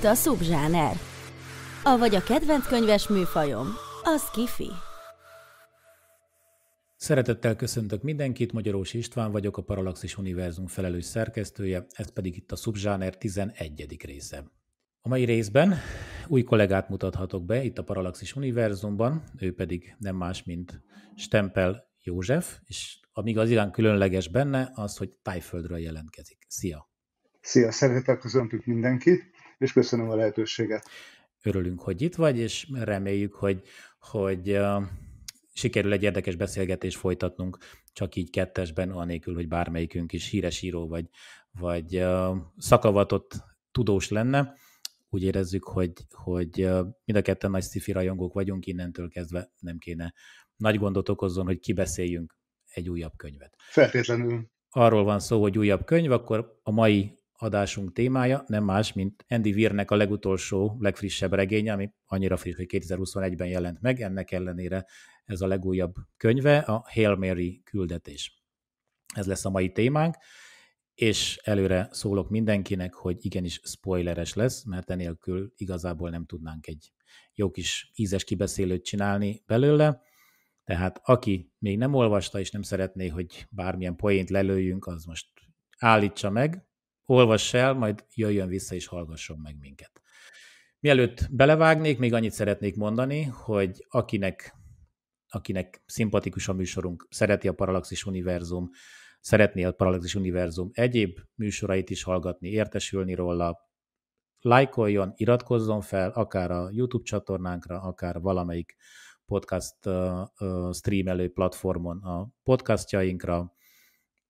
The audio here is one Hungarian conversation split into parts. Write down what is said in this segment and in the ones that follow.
itt a szubzsáner. Avagy a kedvenc könyves műfajom, az kifi. Szeretettel köszöntök mindenkit, Magyarós István vagyok, a Paralaxis Univerzum felelős szerkesztője, ez pedig itt a Subzsáner 11. része. A mai részben új kollégát mutathatok be itt a Paralaxis Univerzumban, ő pedig nem más, mint Stempel József, és amíg az igazán különleges benne, az, hogy tájföldről jelentkezik. Szia! Szia, szeretettel köszöntök mindenkit! és köszönöm a lehetőséget. Örülünk, hogy itt vagy, és reméljük, hogy, hogy sikerül egy érdekes beszélgetést folytatnunk, csak így kettesben, anélkül, hogy bármelyikünk is híres író vagy, vagy szakavatott tudós lenne. Úgy érezzük, hogy, hogy mind a ketten nagy sci rajongók vagyunk, innentől kezdve nem kéne nagy gondot okozzon, hogy kibeszéljünk egy újabb könyvet. Feltétlenül. Arról van szó, hogy újabb könyv, akkor a mai adásunk témája nem más, mint Andy Weirnek a legutolsó, legfrissebb regénye, ami annyira friss, hogy 2021-ben jelent meg, ennek ellenére ez a legújabb könyve, a Hail Mary küldetés. Ez lesz a mai témánk, és előre szólok mindenkinek, hogy igenis spoileres lesz, mert enélkül igazából nem tudnánk egy jó kis ízes kibeszélőt csinálni belőle, tehát aki még nem olvasta és nem szeretné, hogy bármilyen poént lelőjünk, az most állítsa meg, olvass el, majd jöjjön vissza és hallgasson meg minket. Mielőtt belevágnék, még annyit szeretnék mondani, hogy akinek, akinek szimpatikus a műsorunk, szereti a Paralaxis Univerzum, szeretné a Paralaxis Univerzum egyéb műsorait is hallgatni, értesülni róla, lájkoljon, iratkozzon fel, akár a YouTube csatornánkra, akár valamelyik podcast streamelő platformon a podcastjainkra,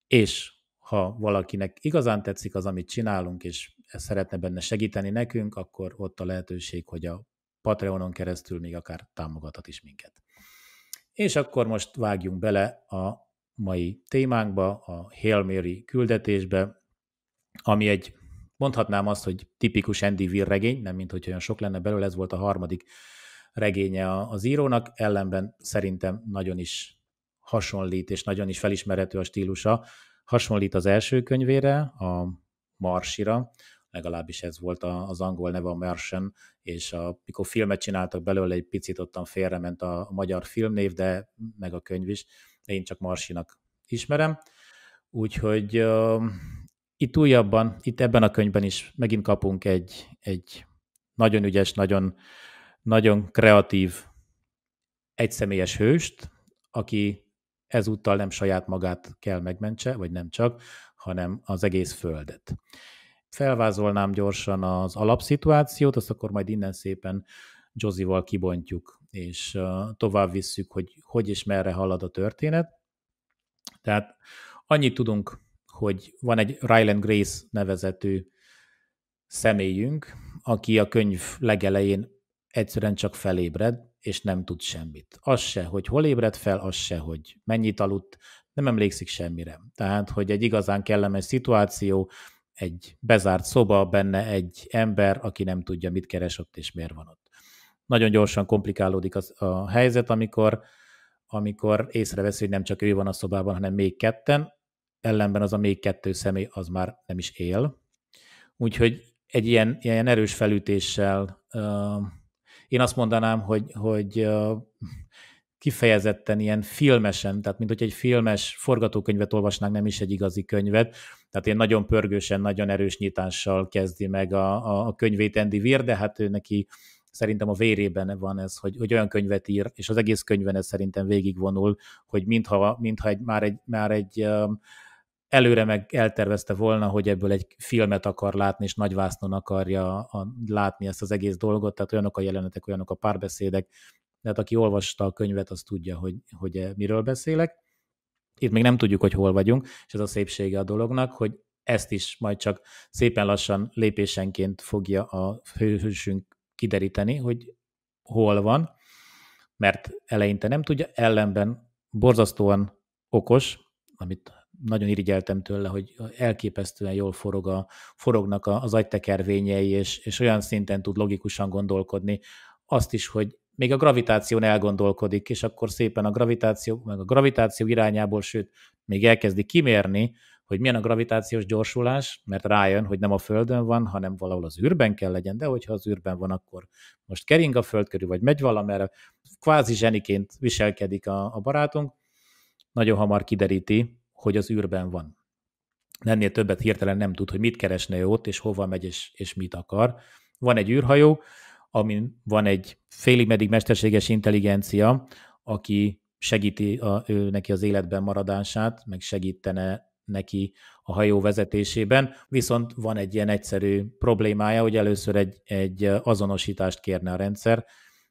és ha valakinek igazán tetszik az, amit csinálunk, és szeretne benne segíteni nekünk, akkor ott a lehetőség, hogy a Patreonon keresztül még akár támogathat is minket. És akkor most vágjunk bele a mai témánkba, a Hail Mary küldetésbe, ami egy, mondhatnám azt, hogy tipikus Andy Weir regény, nem mint hogy olyan sok lenne belőle, ez volt a harmadik regénye az írónak, ellenben szerintem nagyon is hasonlít, és nagyon is felismerhető a stílusa Hasonlít az első könyvére, a Marsira, legalábbis ez volt az angol neve a Marsen, és a, mikor filmet csináltak belőle, egy picit ottan félrement a magyar filmnév, de meg a könyv is, de én csak Marsinak ismerem. Úgyhogy uh, itt újabban, itt ebben a könyvben is megint kapunk egy, egy nagyon ügyes, nagyon, nagyon kreatív egyszemélyes hőst, aki ezúttal nem saját magát kell megmentse, vagy nem csak, hanem az egész földet. Felvázolnám gyorsan az alapszituációt, azt akkor majd innen szépen Josival kibontjuk, és tovább visszük, hogy hogy és merre halad a történet. Tehát annyit tudunk, hogy van egy Ryland Grace nevezetű személyünk, aki a könyv legelején egyszerűen csak felébred, és nem tud semmit. Az se, hogy hol ébred fel, az se, hogy mennyit aludt, nem emlékszik semmire. Tehát, hogy egy igazán kellemes szituáció, egy bezárt szoba, benne egy ember, aki nem tudja, mit keres ott és miért van ott. Nagyon gyorsan komplikálódik az, a helyzet, amikor, amikor észreveszi, hogy nem csak ő van a szobában, hanem még ketten, ellenben az a még kettő személy az már nem is él. Úgyhogy egy ilyen, ilyen erős felütéssel uh, én azt mondanám, hogy, hogy kifejezetten ilyen filmesen, tehát mint hogy egy filmes forgatókönyvet olvasnánk, nem is egy igazi könyvet, tehát én nagyon pörgősen, nagyon erős nyitással kezdi meg a, a, a könyvét Andy Weir, de hát ő neki szerintem a vérében van ez, hogy, hogy olyan könyvet ír, és az egész könyven ez szerintem végigvonul, hogy mintha, mintha egy, már egy, már egy uh, előre meg eltervezte volna, hogy ebből egy filmet akar látni, és nagyvásznon akarja a, látni ezt az egész dolgot, tehát olyanok a jelenetek, olyanok a párbeszédek, tehát aki olvasta a könyvet, az tudja, hogy, hogy e, miről beszélek. Itt még nem tudjuk, hogy hol vagyunk, és ez a szépsége a dolognak, hogy ezt is majd csak szépen lassan lépésenként fogja a hősünk kideríteni, hogy hol van, mert eleinte nem tudja, ellenben borzasztóan okos, amit nagyon irigyeltem tőle, hogy elképesztően jól forog a, forognak az agytekervényei, és, és olyan szinten tud logikusan gondolkodni, azt is, hogy még a gravitáción elgondolkodik, és akkor szépen a gravitáció, meg a gravitáció irányából, sőt, még elkezdi kimérni, hogy milyen a gravitációs gyorsulás, mert rájön, hogy nem a Földön van, hanem valahol az űrben kell legyen, de hogyha az űrben van, akkor most kering a Föld körül, vagy megy valamerre, kvázi zseniként viselkedik a, a barátunk, nagyon hamar kideríti, hogy az űrben van. Ennél többet hirtelen nem tud, hogy mit keresne ott, és hova megy, és, és mit akar. Van egy űrhajó, amin van egy félig meddig mesterséges intelligencia, aki segíti a, ő, neki az életben maradását, meg segítene neki a hajó vezetésében, viszont van egy ilyen egyszerű problémája, hogy először egy, egy azonosítást kérne a rendszer,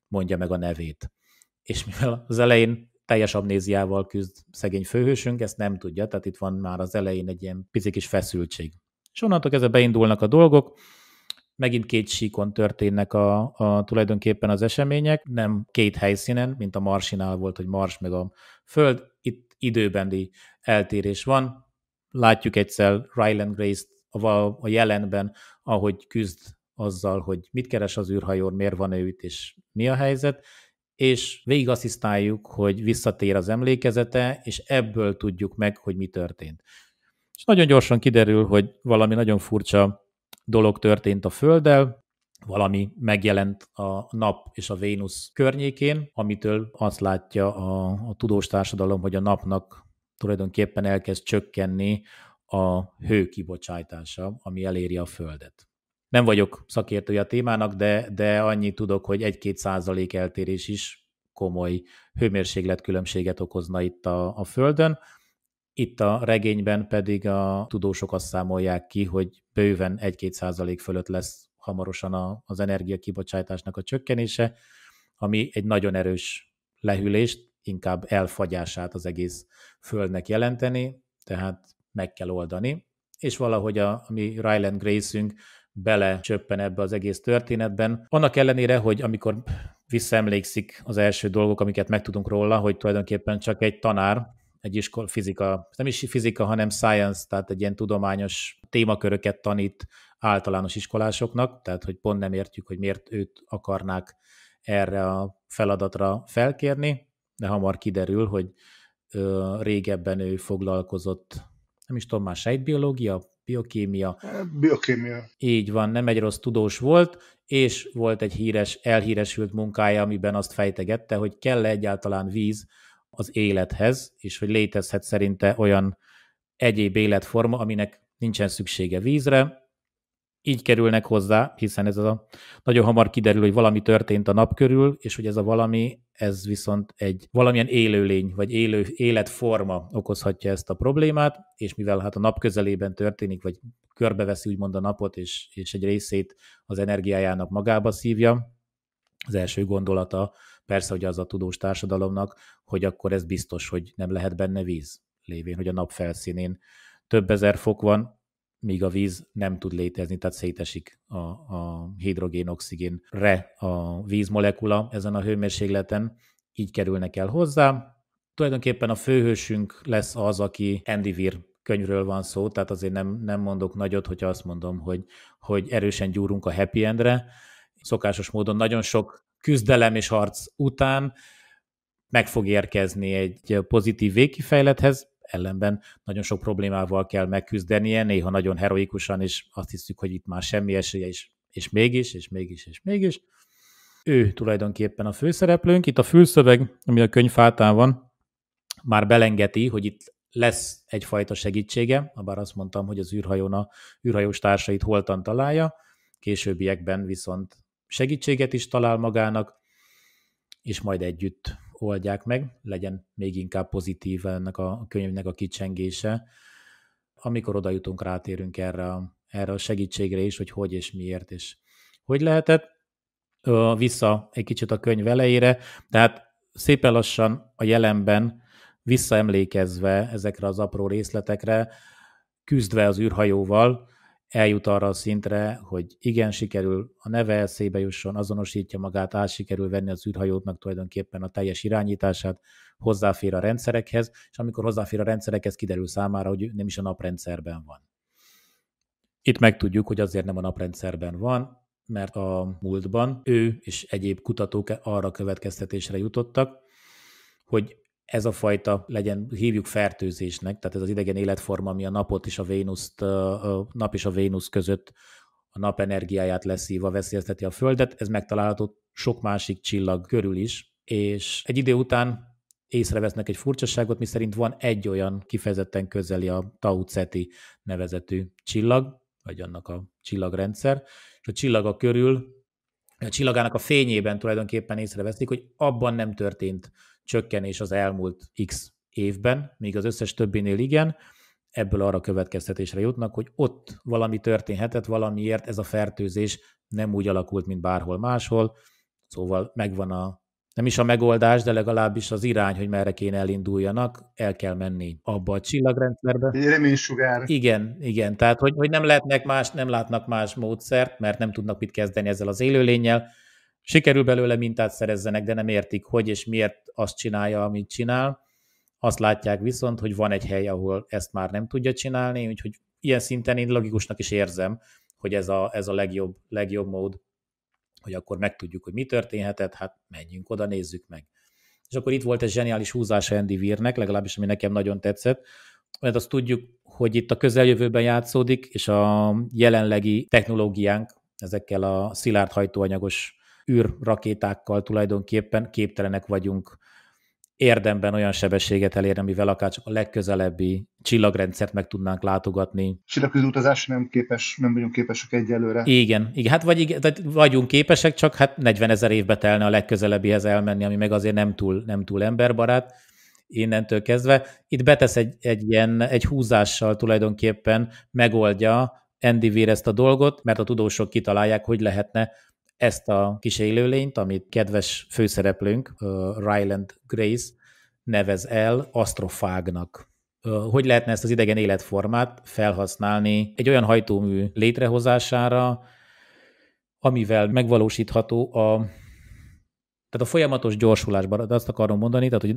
mondja meg a nevét. És mivel az elején teljes amnéziával küzd szegény főhősünk, ezt nem tudja, tehát itt van már az elején egy ilyen pici kis feszültség. És onnantól kezdve beindulnak a dolgok, megint két síkon történnek a, a tulajdonképpen az események, nem két helyszínen, mint a Marsinál volt, hogy Mars meg a Föld, itt időbendi eltérés van. Látjuk egyszer Ryland Grace-t a, a jelenben, ahogy küzd azzal, hogy mit keres az űrhajón, miért van ő itt, és mi a helyzet, és végigasszisztáljuk, hogy visszatér az emlékezete, és ebből tudjuk meg, hogy mi történt. És nagyon gyorsan kiderül, hogy valami nagyon furcsa dolog történt a Földdel, valami megjelent a nap és a Vénusz környékén, amitől azt látja a, a tudós társadalom, hogy a napnak tulajdonképpen elkezd csökkenni a hő kibocsátása, ami eléri a Földet. Nem vagyok szakértője a témának, de, de annyit tudok, hogy egy-két százalék eltérés is komoly hőmérsékletkülönbséget okozna itt a, a Földön. Itt a regényben pedig a tudósok azt számolják ki, hogy bőven 1-2 százalék fölött lesz hamarosan a, az energiakibocsátásnak a csökkenése, ami egy nagyon erős lehűlést, inkább elfagyását az egész földnek jelenteni, tehát meg kell oldani. És valahogy a, a mi Ryland Grace-ünk bele csöppen ebbe az egész történetben. Annak ellenére, hogy amikor visszaemlékszik az első dolgok, amiket megtudunk róla, hogy tulajdonképpen csak egy tanár, egy iskol, fizika, nem is fizika, hanem science, tehát egy ilyen tudományos témaköröket tanít általános iskolásoknak, tehát hogy pont nem értjük, hogy miért őt akarnák erre a feladatra felkérni, de hamar kiderül, hogy ö, régebben ő foglalkozott, nem is tudom, már sejtbiológia, Biokémia. Biokémia. Így van, nem egy rossz tudós volt, és volt egy híres, elhíresült munkája, amiben azt fejtegette, hogy kell -e egyáltalán víz az élethez, és hogy létezhet szerinte olyan egyéb életforma, aminek nincsen szüksége vízre, így kerülnek hozzá, hiszen ez a nagyon hamar kiderül, hogy valami történt a nap körül, és hogy ez a valami, ez viszont egy valamilyen élőlény, vagy élő életforma okozhatja ezt a problémát, és mivel hát a nap közelében történik, vagy körbeveszi úgymond a napot, és, és egy részét az energiájának magába szívja, az első gondolata persze, hogy az a tudós társadalomnak, hogy akkor ez biztos, hogy nem lehet benne víz, lévén, hogy a nap felszínén több ezer fok van, míg a víz nem tud létezni, tehát szétesik a, a hidrogén-oxigénre a vízmolekula ezen a hőmérsékleten, így kerülnek el hozzá. Tulajdonképpen a főhősünk lesz az, aki Andy Weir könyvről van szó, tehát azért nem, nem mondok nagyot, hogyha azt mondom, hogy, hogy erősen gyúrunk a happy endre. Szokásos módon nagyon sok küzdelem és harc után meg fog érkezni egy pozitív végkifejlethez, ellenben nagyon sok problémával kell megküzdenie, néha nagyon heroikusan, és azt hiszük, hogy itt már semmi esélye, és, és mégis, és mégis, és mégis. Ő tulajdonképpen a főszereplőnk. Itt a fülszöveg, ami a könyv hátán van, már belengeti, hogy itt lesz egyfajta segítsége, abár azt mondtam, hogy az űrhajón a űrhajós társait holtan találja, későbbiekben viszont segítséget is talál magának, és majd együtt oldják meg, legyen még inkább pozitív ennek a könyvnek a kicsengése. Amikor oda jutunk, rátérünk erre a, erre a segítségre is, hogy hogy és miért, és hogy lehetett. Vissza egy kicsit a könyv elejére, tehát szépen lassan a jelenben visszaemlékezve ezekre az apró részletekre, küzdve az űrhajóval, eljut arra a szintre, hogy igen, sikerül, a neve eszébe jusson, azonosítja magát, át sikerül venni az meg tulajdonképpen a teljes irányítását, hozzáfér a rendszerekhez, és amikor hozzáfér a rendszerekhez, kiderül számára, hogy nem is a naprendszerben van. Itt megtudjuk, hogy azért nem a naprendszerben van, mert a múltban ő és egyéb kutatók arra következtetésre jutottak, hogy ez a fajta, legyen, hívjuk fertőzésnek, tehát ez az idegen életforma, ami a napot és a Vénuszt, a nap és a Vénusz között a nap energiáját leszívva veszélyezteti a Földet, ez megtalálható sok másik csillag körül is, és egy idő után észrevesznek egy furcsaságot, miszerint van egy olyan kifejezetten közeli a Tau Ceti nevezetű csillag, vagy annak a csillagrendszer, és a csillaga körül, a csillagának a fényében tulajdonképpen észreveszik, hogy abban nem történt csökkenés az elmúlt x évben, míg az összes többinél igen, ebből arra következtetésre jutnak, hogy ott valami történhetett, valamiért ez a fertőzés nem úgy alakult, mint bárhol máshol, szóval megvan a nem is a megoldás, de legalábbis az irány, hogy merre kéne elinduljanak, el kell menni abba a csillagrendszerbe. Egy reménysugár. Igen, igen. Tehát, hogy, hogy nem lehetnek más, nem látnak más módszert, mert nem tudnak mit kezdeni ezzel az élőlényel, sikerül belőle mintát szerezzenek, de nem értik, hogy és miért azt csinálja, amit csinál. Azt látják viszont, hogy van egy hely, ahol ezt már nem tudja csinálni, úgyhogy ilyen szinten én logikusnak is érzem, hogy ez a, ez a legjobb, legjobb mód, hogy akkor megtudjuk, hogy mi történhetett, hát menjünk oda, nézzük meg. És akkor itt volt egy zseniális húzása Andy Weirnek, legalábbis ami nekem nagyon tetszett, mert azt tudjuk, hogy itt a közeljövőben játszódik, és a jelenlegi technológiánk ezekkel a szilárd hajtóanyagos űrrakétákkal tulajdonképpen képtelenek vagyunk érdemben olyan sebességet elérni, amivel akár csak a legközelebbi csillagrendszert meg tudnánk látogatni. Csillagközi utazás nem képes, nem vagyunk képesek egyelőre. Igen, igen hát vagy, tehát vagyunk képesek, csak hát 40 ezer évbe telne a legközelebbihez elmenni, ami meg azért nem túl, nem túl emberbarát innentől kezdve. Itt betesz egy, egy ilyen, egy húzással tulajdonképpen megoldja Andy Weir ezt a dolgot, mert a tudósok kitalálják, hogy lehetne ezt a kis élőlényt, amit kedves főszereplőnk, Ryland Grace nevez el asztrofágnak. Hogy lehetne ezt az idegen életformát felhasználni egy olyan hajtómű létrehozására, amivel megvalósítható a, tehát a folyamatos gyorsulásban, de azt akarom mondani, tehát hogy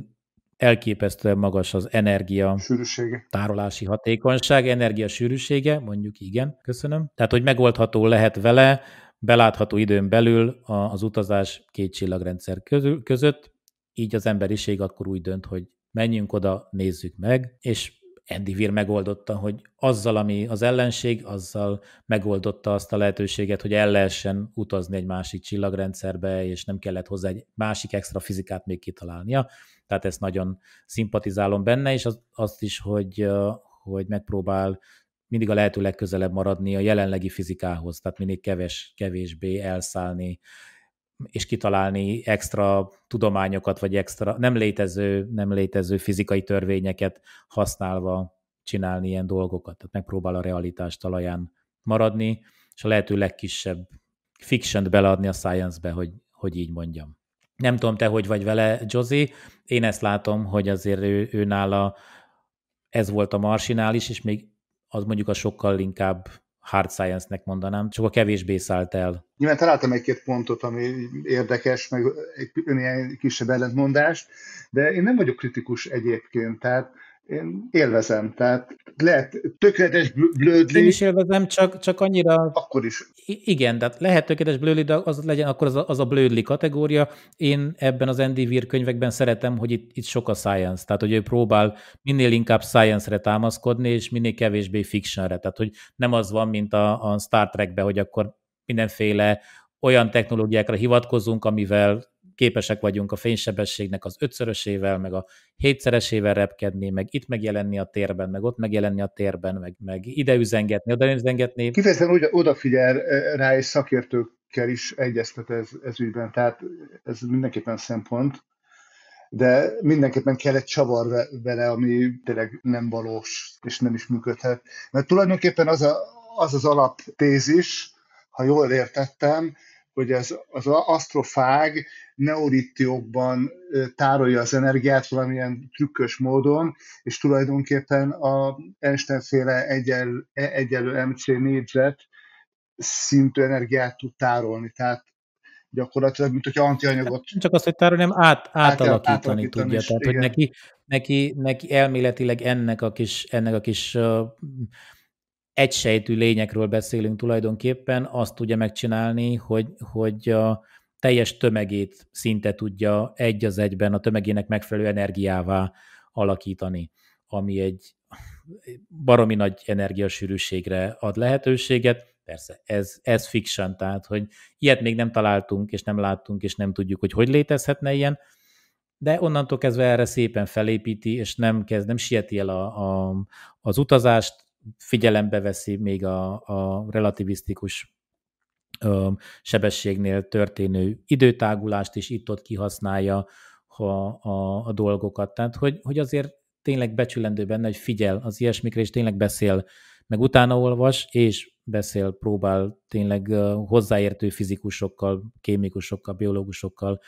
elképesztően magas az energia sűrűsége. tárolási hatékonyság, energia sűrűsége, mondjuk igen, köszönöm. Tehát, hogy megoldható lehet vele belátható időn belül az utazás két csillagrendszer között, így az emberiség akkor úgy dönt, hogy menjünk oda, nézzük meg, és Andy Weir megoldotta, hogy azzal, ami az ellenség, azzal megoldotta azt a lehetőséget, hogy el lehessen utazni egy másik csillagrendszerbe, és nem kellett hozzá egy másik extra fizikát még kitalálnia. Tehát ezt nagyon szimpatizálom benne, és az, azt is, hogy, hogy megpróbál mindig a lehető legközelebb maradni a jelenlegi fizikához, tehát mindig keves, kevésbé elszállni, és kitalálni extra tudományokat, vagy extra nem létező, nem létező fizikai törvényeket használva csinálni ilyen dolgokat. Tehát megpróbál a realitás talaján maradni, és a lehető legkisebb fiction beleadni a science-be, hogy, hogy így mondjam. Nem tudom, te hogy vagy vele, Jozi. Én ezt látom, hogy azért ő, ő nála ez volt a marsinális, és még az mondjuk a sokkal inkább hard science-nek mondanám, csak a kevésbé szállt el. Nyilván találtam egy-két pontot, ami érdekes, meg egy ilyen kisebb ellentmondást, de én nem vagyok kritikus egyébként, tehát én élvezem, tehát lehet tökéletes blödli. Én is élvezem, csak, csak annyira... Akkor is. Igen, tehát lehet tökéletes blödli, de az legyen akkor az a, az a blödli kategória. Én ebben az Andy Weir könyvekben szeretem, hogy itt, itt sok a science, tehát hogy ő próbál minél inkább science-re támaszkodni, és minél kevésbé fiction-re, Tehát, hogy nem az van, mint a, a Star Trekben, hogy akkor mindenféle olyan technológiákra hivatkozunk, amivel képesek vagyunk a fénysebességnek az ötszörösével, meg a hétszeresével repkedni, meg itt megjelenni a térben, meg ott megjelenni a térben, meg, meg ide üzengetni, oda üzengetni. Kifejezetten odafigyel eh, rá, és szakértőkkel is egyeztet ez, ez ügyben, tehát ez mindenképpen szempont de mindenképpen kell egy csavar vele, ami tényleg nem valós, és nem is működhet. Mert tulajdonképpen az a, az, az alaptézis, ha jól értettem, hogy ez, az asztrofág neuritiokban tárolja az energiát valamilyen trükkös módon, és tulajdonképpen a Einstein-féle egyel, e-, egyelő MC négyzet szintű energiát tud tárolni. Tehát gyakorlatilag, mint hogyha antianyagot... Nem csak azt, hogy tárolni, hanem át, átalakítani, átalakítani tudja. Is, tehát, igen. hogy neki, neki, neki elméletileg ennek a kis, ennek a kis egysejtű lényekről beszélünk tulajdonképpen, azt tudja megcsinálni, hogy, hogy a teljes tömegét szinte tudja egy az egyben a tömegének megfelelő energiává alakítani, ami egy baromi nagy energiasűrűségre ad lehetőséget. Persze, ez, ez fiction, tehát, hogy ilyet még nem találtunk, és nem láttunk, és nem tudjuk, hogy hogy létezhetne ilyen, de onnantól kezdve erre szépen felépíti, és nem kezd, nem sieti el a, a, az utazást, figyelembe veszi még a, a relativisztikus ö, sebességnél történő időtágulást is itt-ott kihasználja ha a, a dolgokat. Tehát, hogy, hogy azért tényleg becsülendő benne, hogy figyel az ilyesmikre, és tényleg beszél, meg utána olvas, és beszél, próbál tényleg hozzáértő fizikusokkal, kémikusokkal, biológusokkal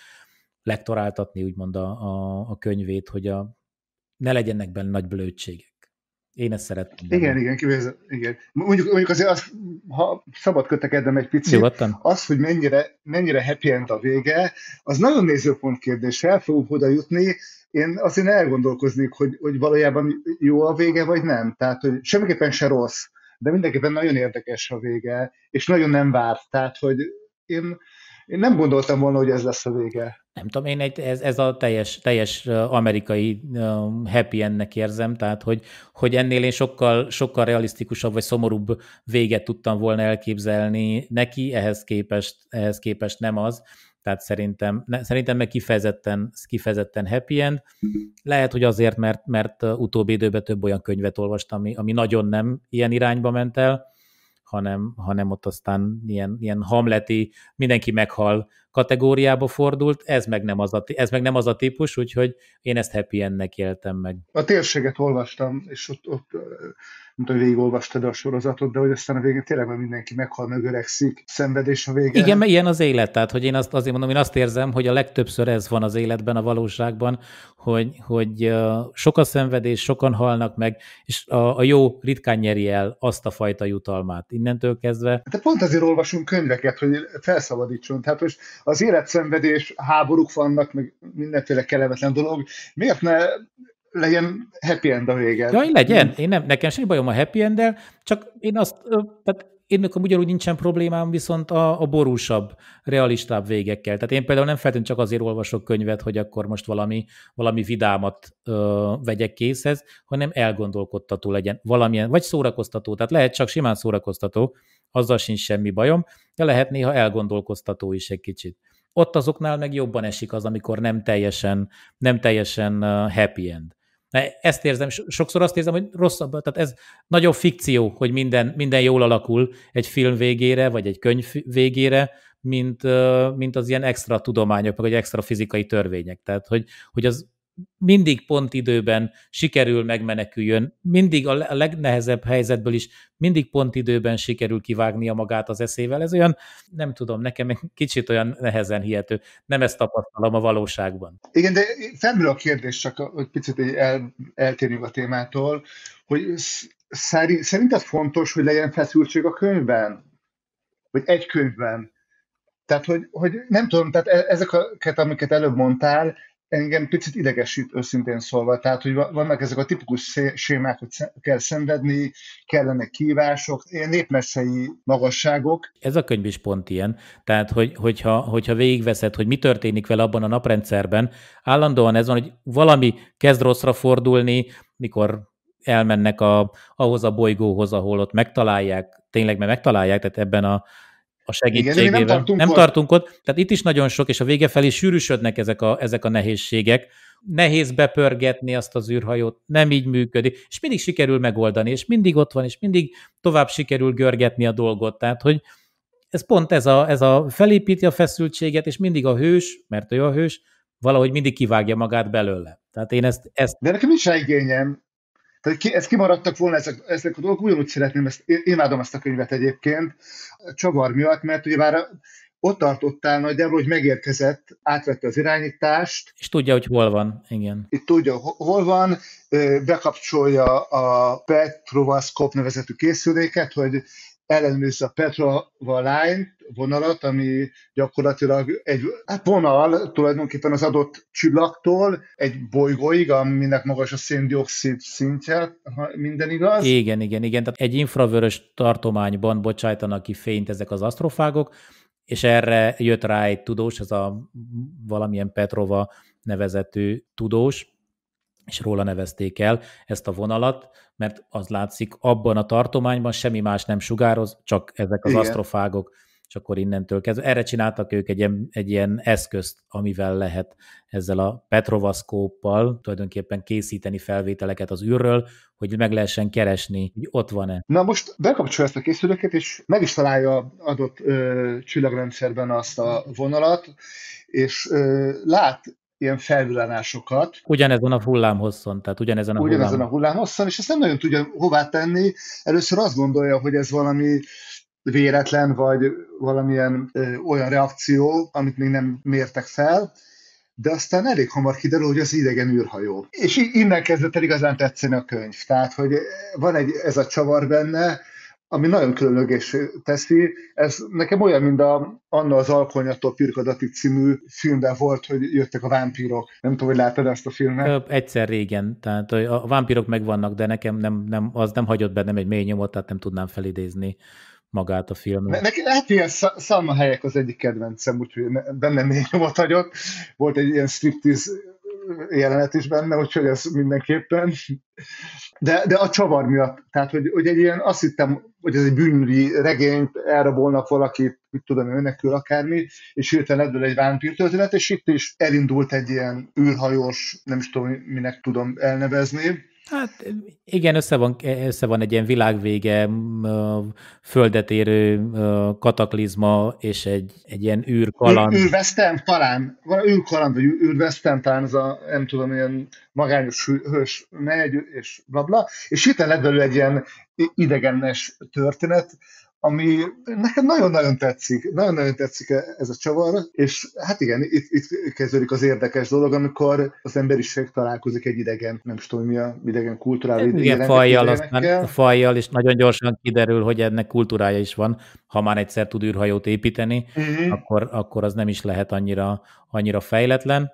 lektoráltatni úgymond a, a, a könyvét, hogy a, ne legyenek benne nagy blödségek. Én ezt szeretem. Igen, benne. igen, kivézet, igen. Mondjuk, mondjuk azért, az, ha szabad kötekedem egy picit, Nyugodtan. az, hogy mennyire, mennyire happy end a vége, az nagyon nézőpont kérdés. El fogunk oda jutni, én azért elgondolkoznék, hogy, hogy valójában jó a vége, vagy nem. Tehát, hogy semmiképpen se rossz, de mindenképpen nagyon érdekes a vége, és nagyon nem várt. Tehát, hogy én, én nem gondoltam volna, hogy ez lesz a vége nem tudom, én egy, ez, ez a teljes, teljes amerikai happy ennek érzem, tehát hogy, hogy ennél én sokkal, sokkal realisztikusabb vagy szomorúbb véget tudtam volna elképzelni neki, ehhez képest, ehhez képest nem az. Tehát szerintem, ne, szerintem meg kifejezetten, kifejezetten happy end. Lehet, hogy azért, mert, mert utóbbi időben több olyan könyvet olvastam, ami, ami nagyon nem ilyen irányba ment el, hanem, hanem ott aztán ilyen, ilyen hamleti, mindenki meghal kategóriába fordult, ez meg, nem az a, ez meg nem az a típus, úgyhogy én ezt happy ennek éltem meg. A térséget olvastam, és ott, ott nem tudom, végigolvastad a sorozatot, de hogy aztán a végén tényleg már mindenki meghal, megöregszik, szenvedés a végén. Igen, mert ilyen az élet, tehát hogy én azt, azért mondom, én azt érzem, hogy a legtöbbször ez van az életben, a valóságban, hogy, hogy sok a szenvedés, sokan halnak meg, és a, a jó ritkán nyeri el azt a fajta jutalmát. Innentől kezdve... De pont azért olvasunk könyveket, hogy felszabadítson. Tehát most az életszenvedés, háborúk vannak, meg mindenféle kellemetlen dolog. Miért ne legyen happy end a vége. Jaj, legyen. Én nem, nekem semmi bajom a happy end csak én azt, tehát én nekem ugyanúgy nincsen problémám, viszont a, a borúsabb, realistább végekkel. Tehát én például nem feltétlenül csak azért olvasok könyvet, hogy akkor most valami, valami vidámat ö, vegyek készhez, hanem elgondolkodtató legyen valamilyen, vagy szórakoztató. Tehát lehet csak simán szórakoztató, azzal sincs semmi bajom, de lehet néha elgondolkoztató is egy kicsit. Ott azoknál meg jobban esik az, amikor nem teljesen, nem teljesen happy end. Mert ezt érzem, sokszor azt érzem, hogy rosszabb, tehát ez nagyobb fikció, hogy minden, minden jól alakul egy film végére, vagy egy könyv végére, mint, mint az ilyen extra tudományok, meg vagy extra fizikai törvények. Tehát, hogy, hogy az mindig pont időben sikerül megmeneküljön, mindig a legnehezebb helyzetből is mindig pont időben sikerül kivágnia magát az eszével. Ez olyan, nem tudom, nekem egy kicsit olyan nehezen hihető. Nem ezt tapasztalom a valóságban. Igen, de felmerül a kérdés, csak hogy picit el, eltérjünk a témától, hogy szerinted fontos, hogy legyen feszültség a könyvben? Vagy egy könyvben? Tehát, hogy, hogy nem tudom, tehát e, ezeket, amiket előbb mondtál, engem picit idegesít őszintén szólva. Tehát, hogy vannak ezek a tipikus sémák, hogy kell szenvedni, kellene kívások, ilyen népmesei magasságok. Ez a könyv is pont ilyen. Tehát, hogy, hogyha, hogyha végigveszed, hogy mi történik vele abban a naprendszerben, állandóan ez van, hogy valami kezd rosszra fordulni, mikor elmennek a, ahhoz a bolygóhoz, ahol ott megtalálják, tényleg mert megtalálják, tehát ebben a a segítségével. Igen, nem tartunk, nem ott. tartunk ott. Tehát itt is nagyon sok, és a vége felé sűrűsödnek ezek a, ezek a nehézségek. Nehéz bepörgetni azt az űrhajót, nem így működik, és mindig sikerül megoldani, és mindig ott van, és mindig tovább sikerül görgetni a dolgot. Tehát, hogy ez pont ez a, ez a felépíti a feszültséget, és mindig a hős, mert ő a hős, valahogy mindig kivágja magát belőle. Tehát én ezt... ezt... De nekem is igényem, tehát ki, ez kimaradtak volna ezek, ezek a dolgok, ugyanúgy szeretném, ezt, én imádom ezt a könyvet egyébként, a csavar miatt, mert ugye már ott tartottál de hogy megérkezett, átvette az irányítást. És tudja, hogy hol van, igen. Itt tudja, hol van, bekapcsolja a Petrovaszkop nevezetű készüléket, hogy ellenőrizze a Petrova line vonalat, ami gyakorlatilag egy hát vonal tulajdonképpen az adott csillagtól egy bolygóig, aminek magas a széndiokszid szintje, ha minden igaz. Igen, igen, igen. Tehát egy infravörös tartományban bocsájtanak ki fényt ezek az asztrofágok, és erre jött rá egy tudós, ez a valamilyen Petrova nevezetű tudós, és róla nevezték el ezt a vonalat, mert az látszik, abban a tartományban semmi más nem sugároz, csak ezek az Igen. asztrofágok, és akkor innentől kezdve. Erre csináltak ők egy, egy ilyen eszközt, amivel lehet ezzel a petrovaszkóppal tulajdonképpen készíteni felvételeket az űrről, hogy meg lehessen keresni, hogy ott van-e. Na most bekapcsolja ezt a készülőket, és meg is találja adott ö, csillagrendszerben azt a vonalat, és ö, lát ilyen felvillanásokat. Ugyanezen a hullámhosszon, tehát ugyanezen a ugyanezen hullám... a hullámhosszon, és ezt nem nagyon tudja hová tenni. Először azt gondolja, hogy ez valami véletlen, vagy valamilyen ö, olyan reakció, amit még nem mértek fel, de aztán elég hamar kiderül, hogy az idegen űrhajó. És innen kezdett el igazán tetszeni a könyv. Tehát, hogy van egy, ez a csavar benne, ami nagyon különleges teszi. Ez nekem olyan, mint a, anna az Alkonyattól Pirkadati című filmben volt, hogy jöttek a vámpírok. Nem tudom, hogy láttad ezt a filmet. Egyszer régen, tehát a vámpírok megvannak, de nekem nem, nem, az nem hagyott bennem egy mély nyomot, tehát nem tudnám felidézni magát a filmet. Ne, neki, hát ilyen helyek az egyik kedvencem, úgyhogy bennem mély nyomot hagyott. Volt egy ilyen striptease jelenet is benne, úgyhogy ez mindenképpen. De, de a csavar miatt, tehát hogy, hogy egy ilyen, azt hittem, hogy ez egy bűnügyi regényt elrabolnak valakit, mit tudom, önnekül akármi, és hirtelen ebből egy vámpír történet, és itt is elindult egy ilyen űrhajós, nem is tudom, minek tudom elnevezni, Hát igen, össze van, össze van egy ilyen világvége, földet érő kataklizma, és egy, egy ilyen űrkaland. Ű, űrvesztem talán, van űrkaland, vagy űrvesztem talán, ez a nem tudom, ilyen magányos hős megy, és blabla, bla, és hirtelen lett belőle egy ilyen idegenes történet, ami nekem nagyon-nagyon tetszik, nagyon-nagyon tetszik e- ez a csavar, és hát igen, itt, itt kezdődik az érdekes dolog, amikor az emberiség találkozik egy idegen, nem is tudom mi a idegen kultúrája. Hát igen, idegen, fajjal, aztán a fajjal, és nagyon gyorsan kiderül, hogy ennek kultúrája is van, ha már egyszer tud űrhajót építeni, uh-huh. akkor, akkor az nem is lehet annyira, annyira fejletlen.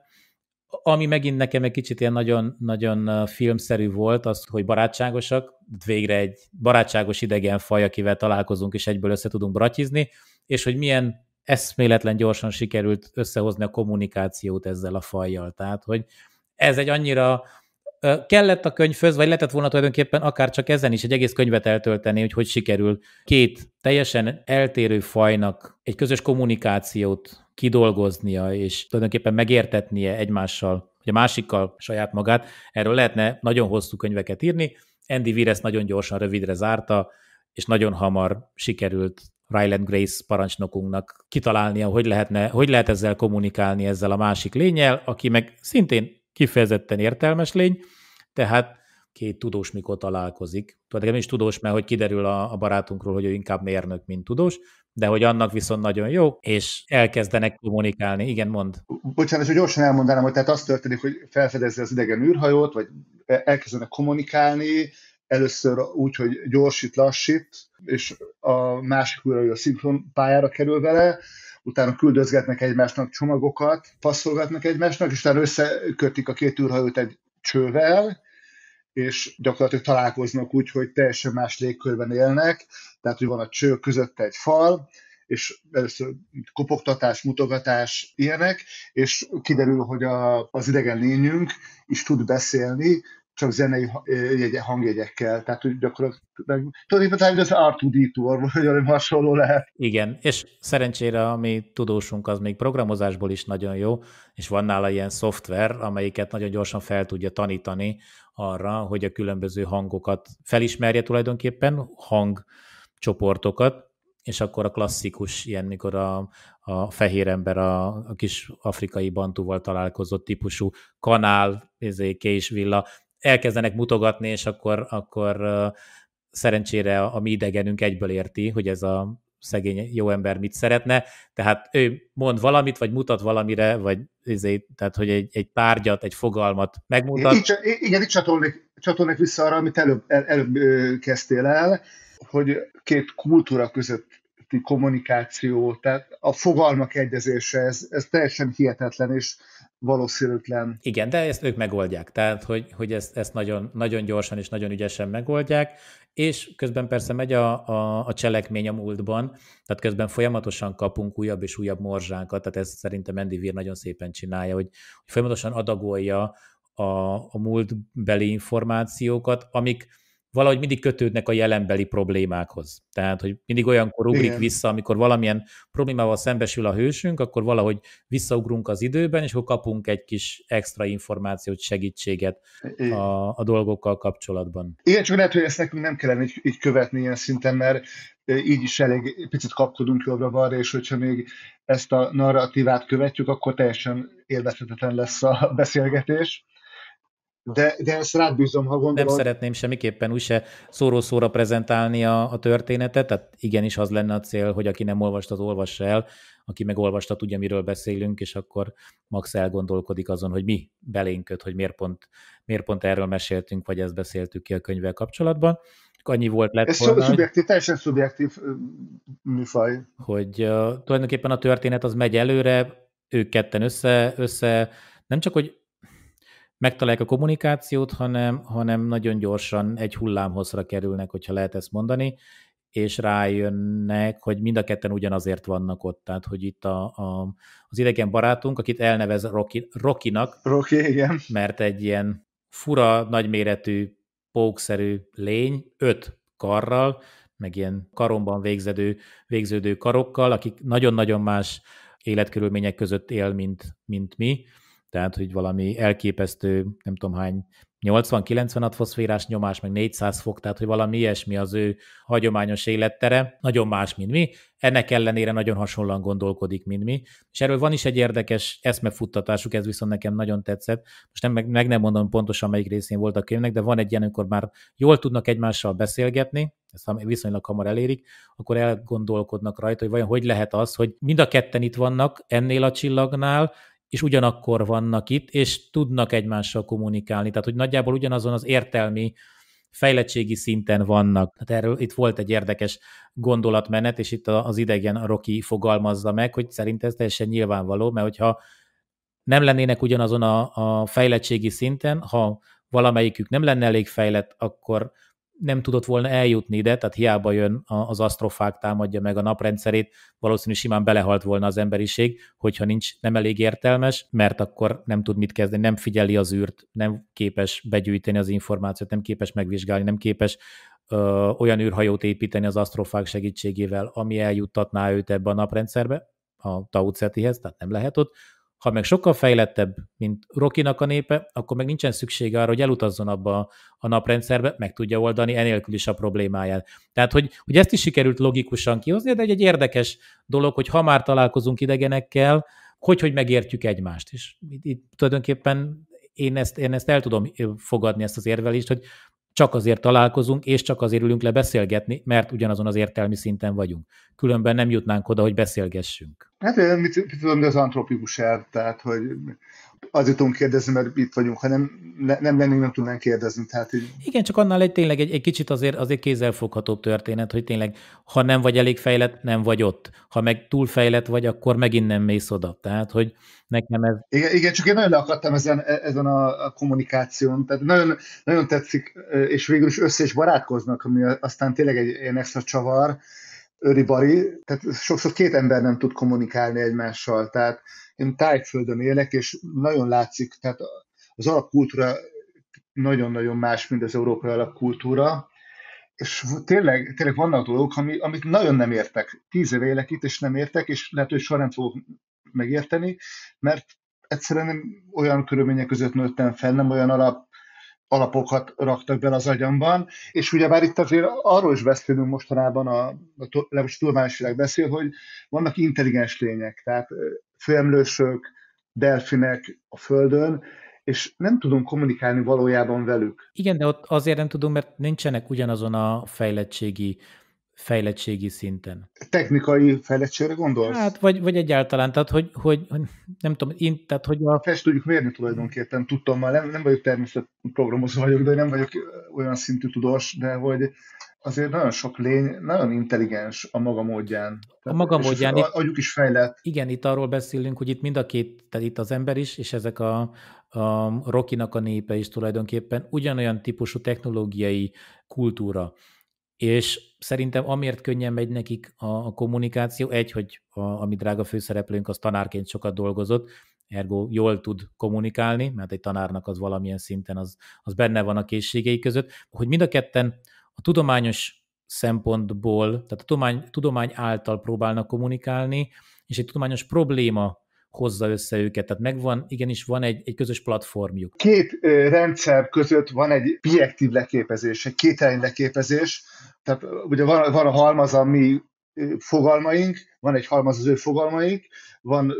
Ami megint nekem egy kicsit ilyen nagyon, nagyon filmszerű volt, az, hogy barátságosak, végre egy barátságos idegen faj, akivel találkozunk, és egyből össze tudunk bratizni, és hogy milyen eszméletlen gyorsan sikerült összehozni a kommunikációt ezzel a fajjal. Tehát, hogy ez egy annyira kellett a könyvhöz, vagy lehetett volna tulajdonképpen akár csak ezen is egy egész könyvet eltölteni, hogy hogy sikerül két teljesen eltérő fajnak egy közös kommunikációt kidolgoznia, és tulajdonképpen megértetnie egymással, vagy a másikkal saját magát. Erről lehetne nagyon hosszú könyveket írni. Andy Weir ezt nagyon gyorsan, rövidre zárta, és nagyon hamar sikerült Ryland Grace parancsnokunknak kitalálnia, hogy, lehetne, hogy lehet ezzel kommunikálni ezzel a másik lényel, aki meg szintén kifejezetten értelmes lény, tehát két tudós mikor találkozik. nem is tudós, mert hogy kiderül a, a barátunkról, hogy ő inkább mérnök, mint tudós, de hogy annak viszont nagyon jó, és elkezdenek kommunikálni. Igen, mond. Bocsánat, hogy gyorsan elmondanám, hogy tehát az történik, hogy felfedezze az idegen űrhajót, vagy e-, elkezdenek kommunikálni, először úgy, hogy gyorsít, lassít, és a másik újra a szinkron pályára kerül vele, utána küldözgetnek egymásnak csomagokat, passzolgatnak egymásnak, és utána összekötik a két űrhajót egy csővel, és gyakorlatilag találkoznak úgy, hogy teljesen más légkörben élnek, tehát hogy van a cső között egy fal, és először kopogtatás, mutogatás, ilyenek, és kiderül, hogy a, az idegen lényünk is tud beszélni, csak zenei hangjegyekkel, tehát úgy gyakorlatilag tulajdonképpen az R2D2 vagy valami hasonló lehet. Igen, és szerencsére a mi tudósunk az még programozásból is nagyon jó, és van nála ilyen szoftver, amelyiket nagyon gyorsan fel tudja tanítani arra, hogy a különböző hangokat felismerje tulajdonképpen, hangcsoportokat, és akkor a klasszikus ilyen, mikor a, a fehér ember a, a kis afrikai bantúval találkozott típusú kanál, ezé, késvilla, elkezdenek mutogatni, és akkor, akkor szerencsére a, mi idegenünk egyből érti, hogy ez a szegény jó ember mit szeretne, tehát ő mond valamit, vagy mutat valamire, vagy ezért, tehát hogy egy, egy párgyat, egy fogalmat megmutat. Itt, igen, itt csatolnék, csatolnék vissza arra, amit előbb, el, előbb kezdtél el, hogy két kultúra közötti kommunikáció, tehát a fogalmak egyezése, ez, ez teljesen hihetetlen, és valószínűtlen. Igen, de ezt ők megoldják, tehát hogy, hogy ezt, ezt nagyon, nagyon gyorsan és nagyon ügyesen megoldják, és közben persze megy a, a, a cselekmény a múltban, tehát közben folyamatosan kapunk újabb és újabb morzsánkat, tehát ezt szerintem Andy Weir nagyon szépen csinálja, hogy, hogy folyamatosan adagolja a, a múltbeli információkat, amik valahogy mindig kötődnek a jelenbeli problémákhoz. Tehát, hogy mindig olyankor ugrik Igen. vissza, amikor valamilyen problémával szembesül a hősünk, akkor valahogy visszaugrunk az időben, és akkor kapunk egy kis extra információt, segítséget a, a dolgokkal kapcsolatban. Igen, csak lehet, hogy ezt nekünk nem kellene így, így követni ilyen szinten, mert e, így is elég picit kapkodunk jobbra-balra, és hogyha még ezt a narratívát követjük, akkor teljesen élvezhetetlen lesz a beszélgetés. De, de ezt rád bízom, ha gondolod. Nem szeretném semmiképpen úgyse szóró-szóra prezentálni a, a történetet, tehát igenis az lenne a cél, hogy aki nem olvasta, az olvassa el, aki megolvasta, tudja, miről beszélünk, és akkor max elgondolkodik azon, hogy mi belénköd, hogy miért pont, miért pont erről meséltünk, vagy ezt beszéltük ki a könyvvel kapcsolatban. Annyi volt lett Ez volna, szubjektív, teljesen szubjektív műfaj. Hogy uh, tulajdonképpen a történet az megy előre, ők ketten össze, össze nem csak, hogy megtalálják a kommunikációt, hanem, hanem nagyon gyorsan egy hullámhozra kerülnek, hogyha lehet ezt mondani, és rájönnek, hogy mind a ketten ugyanazért vannak ott. Tehát, hogy itt a, a, az idegen barátunk, akit elnevez Rocky, Rocky-nak, Rocky, igen. mert egy ilyen fura, nagyméretű, pókszerű lény, öt karral, meg ilyen karomban végződő, végződő karokkal, akik nagyon-nagyon más életkörülmények között él, mint, mint mi, tehát hogy valami elképesztő, nem tudom hány, 80-90 atmoszférás nyomás, meg 400 fok, tehát hogy valami ilyesmi az ő hagyományos élettere, nagyon más, mint mi, ennek ellenére nagyon hasonlóan gondolkodik, mint mi, és erről van is egy érdekes eszmefuttatásuk, ez viszont nekem nagyon tetszett, most nem, meg nem mondom pontosan melyik részén volt a könyvnek, de van egy ilyen, amikor már jól tudnak egymással beszélgetni, ezt viszonylag hamar elérik, akkor elgondolkodnak rajta, hogy vajon hogy lehet az, hogy mind a ketten itt vannak ennél a csillagnál, és ugyanakkor vannak itt, és tudnak egymással kommunikálni. Tehát, hogy nagyjából ugyanazon az értelmi fejlettségi szinten vannak. Tehát erről itt volt egy érdekes gondolatmenet, és itt az idegen Roki fogalmazza meg, hogy szerint ez teljesen nyilvánvaló, mert hogyha nem lennének ugyanazon a, a fejlettségi szinten, ha valamelyikük nem lenne elég fejlett, akkor nem tudott volna eljutni ide, tehát hiába jön az asztrofák, támadja meg a naprendszerét, valószínű simán belehalt volna az emberiség, hogyha nincs nem elég értelmes, mert akkor nem tud mit kezdeni, nem figyeli az űrt, nem képes begyűjteni az információt, nem képes megvizsgálni, nem képes ö, olyan űrhajót építeni az asztrofák segítségével, ami eljuttatná őt ebbe a naprendszerbe, a Tau tehát nem lehet ott, ha meg sokkal fejlettebb, mint Rokinak a népe, akkor meg nincsen szüksége arra, hogy elutazzon abba a naprendszerbe, meg tudja oldani enélkül is a problémáját. Tehát, hogy, hogy ezt is sikerült logikusan kihozni, de egy, egy érdekes dolog, hogy ha már találkozunk idegenekkel, hogy, hogy megértjük egymást. És itt, itt tulajdonképpen én ezt, én ezt el tudom fogadni, ezt az érvelést, hogy csak azért találkozunk, és csak azért ülünk le beszélgetni, mert ugyanazon az értelmi szinten vagyunk. Különben nem jutnánk oda, hogy beszélgessünk. Hát mit, mit tudom, de az antropikus elv, tehát hogy azért tudunk kérdezni, mert itt vagyunk, ha nem, ne, nem lennénk, nem tudnánk kérdezni. Tehát hogy... Igen, csak annál egy tényleg egy, egy kicsit azért, azért kézzelfoghatóbb történet, hogy tényleg, ha nem vagy elég fejlett, nem vagy ott. Ha meg fejlett vagy, akkor megint nem mész oda. Tehát, hogy nekem ez... Igen, igen csak én nagyon leakadtam ezen, e, ezen a, a kommunikáción, tehát nagyon, nagyon tetszik, és végül is össze is barátkoznak, ami aztán tényleg egy ilyen extra csavar, öri-bari, tehát sokszor két ember nem tud kommunikálni egymással, tehát én tájföldön élek, és nagyon látszik, tehát az alapkultúra nagyon-nagyon más, mint az európai alapkultúra, és tényleg, tényleg vannak dolgok, ami, amit nagyon nem értek. Tíz éve élek itt, és nem értek, és lehet, hogy soha nem fogok megérteni, mert egyszerűen nem olyan körülmények között nőttem fel, nem olyan alap alapokat raktak bele az agyamban, és már itt azért arról is beszélünk mostanában, a, a, a tudományos világ beszél, hogy vannak intelligens lények, tehát főemlősök, delfinek a Földön, és nem tudunk kommunikálni valójában velük. Igen, de ott azért nem tudunk, mert nincsenek ugyanazon a fejlettségi fejlettségi szinten. Technikai fejlettségre gondolsz? Hát, vagy, vagy egyáltalán, tehát hogy, hogy, hogy nem tudom, én, tehát hogy a... Fest tudjuk mérni tulajdonképpen, tudtam már, nem, nem vagyok programozó vagyok, de nem vagyok olyan szintű tudós, de hogy azért nagyon sok lény, nagyon intelligens a maga módján. Tehát, a maga módján. Itt, agyuk is fejlett. Igen, itt arról beszélünk, hogy itt mind a két, tehát itt az ember is, és ezek a, a rokinak a népe is tulajdonképpen ugyanolyan típusú technológiai kultúra és szerintem amiért könnyen megy nekik a, a kommunikáció, egy, hogy a, a mi drága főszereplőnk az tanárként sokat dolgozott, ergo jól tud kommunikálni, mert egy tanárnak az valamilyen szinten az, az benne van a készségei között, hogy mind a ketten a tudományos szempontból, tehát a tudomány, tudomány által próbálnak kommunikálni, és egy tudományos probléma hozza össze őket. Tehát megvan, igenis van egy, egy közös platformjuk. Két rendszer között van egy objektív leképezés, egy kételny leképezés, tehát ugye van, van a halmaz a mi fogalmaink, van egy halmaz az ő fogalmaik, van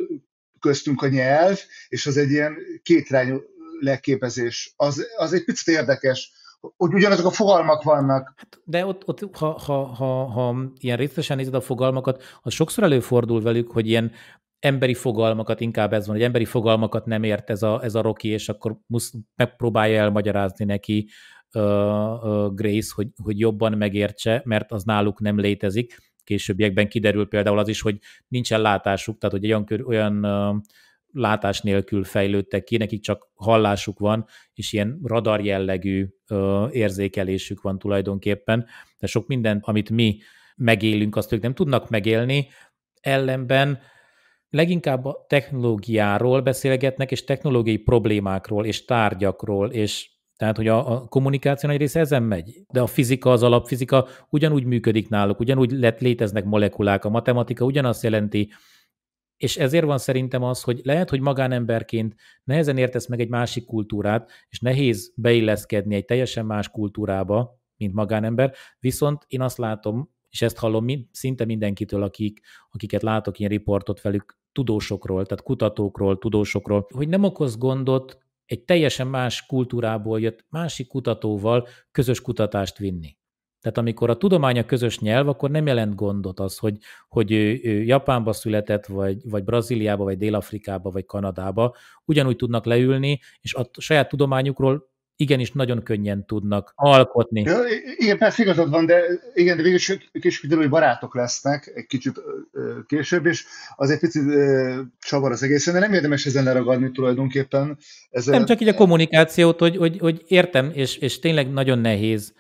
köztünk a nyelv, és az egy ilyen kétrányú leképezés. Az, az egy picit érdekes, hogy ugyanazok a fogalmak vannak. Hát, de ott, ott ha, ha, ha, ha ilyen részletesen nézed a fogalmakat, az sokszor előfordul velük, hogy ilyen emberi fogalmakat, inkább ez van, hogy emberi fogalmakat nem ért ez a, ez a Rocky, és akkor musz, megpróbálja elmagyarázni neki uh, uh, Grace, hogy, hogy jobban megértse, mert az náluk nem létezik. Későbbiekben kiderül például az is, hogy nincsen látásuk, tehát hogy olyan, olyan uh, látás nélkül fejlődtek ki, nekik csak hallásuk van, és ilyen radar jellegű ö, érzékelésük van tulajdonképpen, de sok mindent, amit mi megélünk, azt ők nem tudnak megélni, ellenben leginkább a technológiáról beszélgetnek, és technológiai problémákról, és tárgyakról, és tehát, hogy a, a kommunikáció nagy része ezen megy, de a fizika, az alapfizika ugyanúgy működik náluk, ugyanúgy lett, léteznek molekulák, a matematika ugyanazt jelenti, és ezért van szerintem az, hogy lehet, hogy magánemberként nehezen értesz meg egy másik kultúrát, és nehéz beilleszkedni egy teljesen más kultúrába, mint magánember, viszont én azt látom és ezt hallom mind, szinte mindenkitől, akik, akiket látok ilyen riportot velük, tudósokról, tehát kutatókról, tudósokról, hogy nem okoz gondot egy teljesen más kultúrából jött másik kutatóval közös kutatást vinni. Tehát amikor a tudomány a közös nyelv, akkor nem jelent gondot az, hogy, hogy ő, ő Japánba született, vagy, vagy Brazíliába, vagy Dél-Afrikába, vagy Kanadába, ugyanúgy tudnak leülni, és a saját tudományukról igenis nagyon könnyen tudnak alkotni. Ja, igen, persze igazad van, de igen, de végül is később kiderül, hogy barátok lesznek egy kicsit később, és az egy picit csavar az egészen, de nem érdemes ezen leragadni tulajdonképpen. Ezzel... Nem csak így a kommunikációt, hogy, hogy, hogy értem, és, és tényleg nagyon nehéz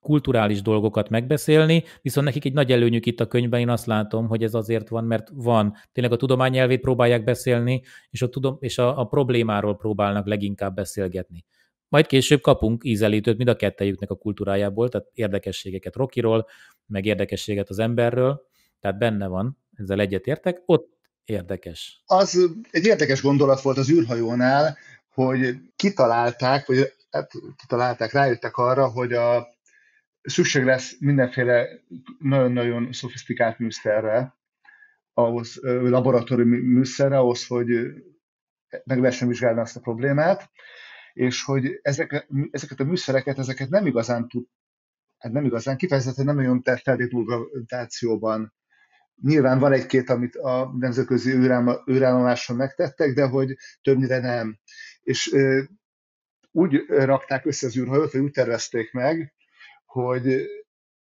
kulturális dolgokat megbeszélni, viszont nekik egy nagy előnyük itt a könyvben, én azt látom, hogy ez azért van, mert van. Tényleg a tudomány próbálják beszélni, és a, tudom, és a, a problémáról próbálnak leginkább beszélgetni. Majd később kapunk ízelítőt mind a kettejüknek a kultúrájából, tehát érdekességeket Rokiról, meg érdekességet az emberről, tehát benne van, ezzel egyetértek, ott érdekes. Az egy érdekes gondolat volt az űrhajónál, hogy kitalálták, vagy hát, kitalálták, rájöttek arra, hogy a szükség lesz mindenféle nagyon-nagyon szofisztikált műszerre, ahhoz, laboratóriumi műszerre, ahhoz, hogy meg lehessen vizsgálni azt a problémát, és hogy ezek, ezeket a műszereket, ezeket nem igazán tud, hát nem igazán, kifejezetten nem olyan feltétlenül gravitációban Nyilván van egy-két, amit a nemzetközi őrállomáson megtettek, de hogy többnyire nem. És ö, úgy rakták össze az űrhajót, vagy úgy tervezték meg, hogy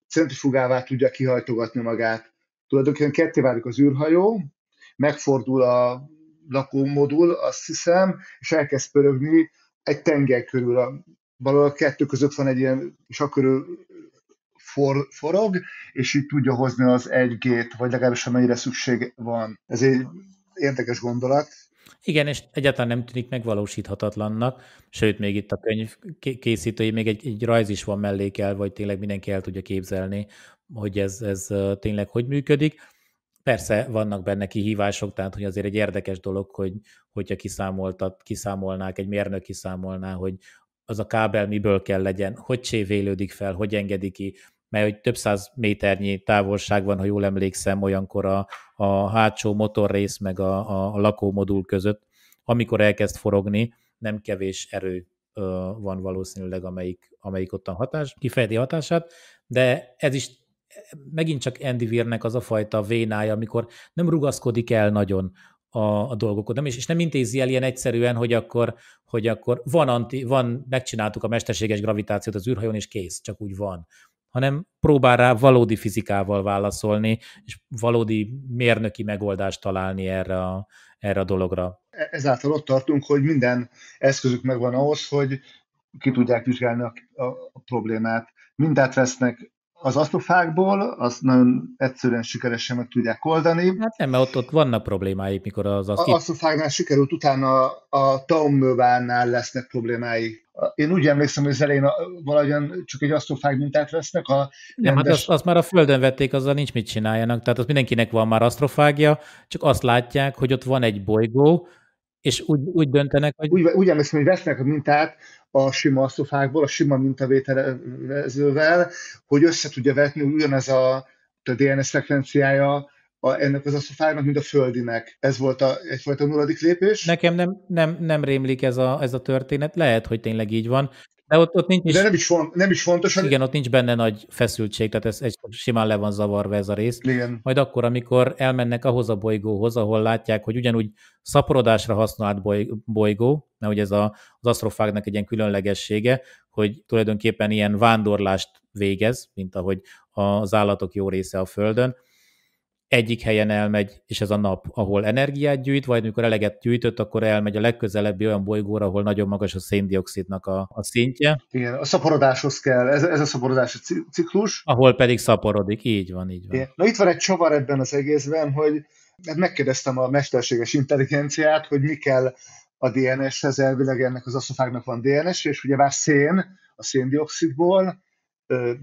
centrifugává tudja kihajtogatni magát. Tulajdonképpen ketté válik az űrhajó, megfordul a lakómodul, azt hiszem, és elkezd pörögni egy tenger körül, a, valahol a kettő között van egy ilyen, és akkor körül for, forog, és így tudja hozni az egy gét, vagy legalábbis amennyire szükség van. Ez egy érdekes gondolat. Igen, és egyáltalán nem tűnik megvalósíthatatlannak, sőt, még itt a könyv készítői, még egy, egy rajz is van mellékel, vagy tényleg mindenki el tudja képzelni, hogy ez, ez tényleg hogy működik. Persze vannak benne kihívások, tehát hogy azért egy érdekes dolog, hogy, hogyha kiszámoltat, kiszámolnák, egy mérnök kiszámolná, hogy az a kábel miből kell legyen, hogy csévélődik fel, hogy engedi ki, mert hogy több száz méternyi távolság van, ha jól emlékszem, olyankor a, a hátsó motorrész meg a, a lakómodul között, amikor elkezd forogni, nem kevés erő ö, van valószínűleg, amelyik, amelyik ottan hatás, kifejti hatását, de ez is megint csak Andy Weirnek az a fajta vénája, amikor nem rugaszkodik el nagyon a, a dolgokat, nem, és, és nem intézi el ilyen egyszerűen, hogy akkor, hogy akkor van, anti, van, megcsináltuk a mesterséges gravitációt az űrhajón, és kész, csak úgy van hanem próbál rá valódi fizikával válaszolni, és valódi mérnöki megoldást találni erre a, erre a dologra. Ezáltal ott tartunk, hogy minden eszközük megvan ahhoz, hogy ki tudják vizsgálni a, a, a problémát. Mindát vesznek az asztrofákból, azt nagyon egyszerűen sikeresen meg tudják oldani. Hát nem, mert ott, ott vannak problémáik, mikor az asztofáknál. Az asztofáknál sikerült, utána a taumővánál lesznek problémái. Én úgy emlékszem, hogy az elején valahogyan csak egy asztofág mintát vesznek. A rendes... nem, hát azt, azt, már a földön vették, azzal nincs mit csináljanak. Tehát az mindenkinek van már asztrofágia, csak azt látják, hogy ott van egy bolygó, és úgy, úgy döntenek, hogy... Úgy, úgy emlékszem, hogy vesznek a mintát a sima szofákból, a sima mintavételezővel, hogy össze tudja vetni ugyanez a, a DNS szekvenciája a, ennek az asztofájnak, mint a földinek. Ez volt a, egyfajta nulladik lépés. Nekem nem, nem, nem rémlik ez a, ez a történet, lehet, hogy tényleg így van. De ott, ott nincs is, De nem is, font, nem is fontos. Hanem... Igen, ott nincs benne nagy feszültség, tehát ez, ez simán le van zavarva ez a rész. Igen. Majd akkor, amikor elmennek ahhoz a bolygóhoz, ahol látják, hogy ugyanúgy szaporodásra használt bolygó, mert ugye ez a, az asztrofágnak egy ilyen különlegessége, hogy tulajdonképpen ilyen vándorlást végez, mint ahogy az állatok jó része a Földön, egyik helyen elmegy, és ez a nap, ahol energiát gyűjt, vagy amikor eleget gyűjtött, akkor elmegy a legközelebbi olyan bolygóra, ahol nagyon magas a széndiokszidnak a, a szintje. Igen, a szaporodáshoz kell, ez, ez a szaporodási ciklus. Ahol pedig szaporodik, így van, így van. Igen. Na itt van egy csavar ebben az egészben, hogy hát megkérdeztem a mesterséges intelligenciát, hogy mi kell a DNS-hez, elvileg ennek az aszofágnak van DNS, és ugye már szén, a széndiokszidból,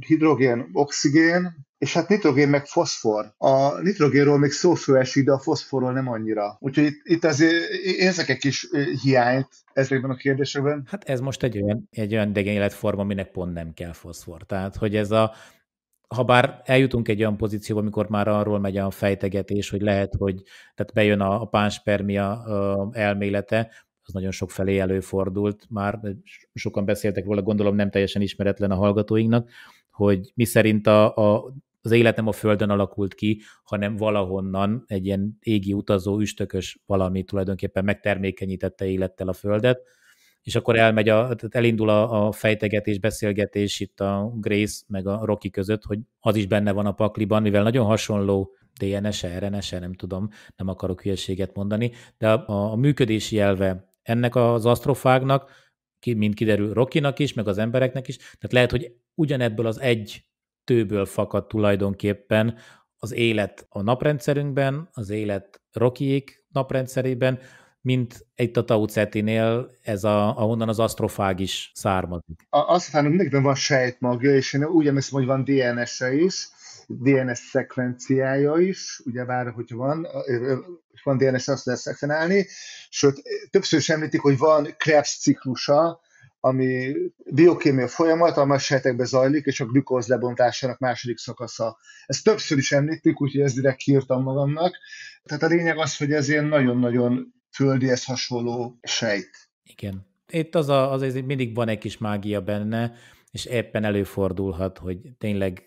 hidrogén, oxigén, és hát nitrogén meg foszfor. A nitrogénról még szó szó esik, de a foszforról nem annyira. Úgyhogy itt, itt azért érzek egy kis hiányt ezekben a kérdésekben. Hát ez most egy olyan, egy olyan degen életforma, aminek pont nem kell foszfor. Tehát, hogy ez a ha bár eljutunk egy olyan pozícióba, amikor már arról megy a fejtegetés, hogy lehet, hogy tehát bejön a, a pánspermia elmélete, az nagyon sok felé előfordult már, sokan beszéltek róla, gondolom nem teljesen ismeretlen a hallgatóinknak, hogy mi szerint a, a, az élet nem a Földön alakult ki, hanem valahonnan egy ilyen égi utazó, üstökös valami tulajdonképpen megtermékenyítette élettel a Földet, és akkor elmegy a, tehát elindul a, a fejtegetés, beszélgetés itt a Grace meg a Rocky között, hogy az is benne van a pakliban, mivel nagyon hasonló DNS-e, RNS-e, nem tudom, nem akarok hülyeséget mondani, de a, a működési elve ennek az asztrofágnak, mint kiderül Rokinak is, meg az embereknek is, tehát lehet, hogy ugyanebből az egy tőből fakad tulajdonképpen az élet a naprendszerünkben, az élet Rokiék naprendszerében, mint egy a Tau Cetinél, ez a, ahonnan az asztrofág is származik. A, aztán mindenkiben van sejtmagja, és én úgy emlékszem, hogy van DNS-e is, DNS szekvenciája is, ugye bár, hogy van, van DNS, azt lehet szekvenálni, sőt, többször is említik, hogy van Krebs ciklusa, ami biokémia folyamat, amely sejtekben zajlik, és a glükóz lebontásának második szakasza. Ezt többször is említik, úgyhogy ezt direkt kiírtam magamnak. Tehát a lényeg az, hogy ez ilyen nagyon-nagyon földihez hasonló sejt. Igen. Itt az a, azért mindig van egy kis mágia benne, és éppen előfordulhat, hogy tényleg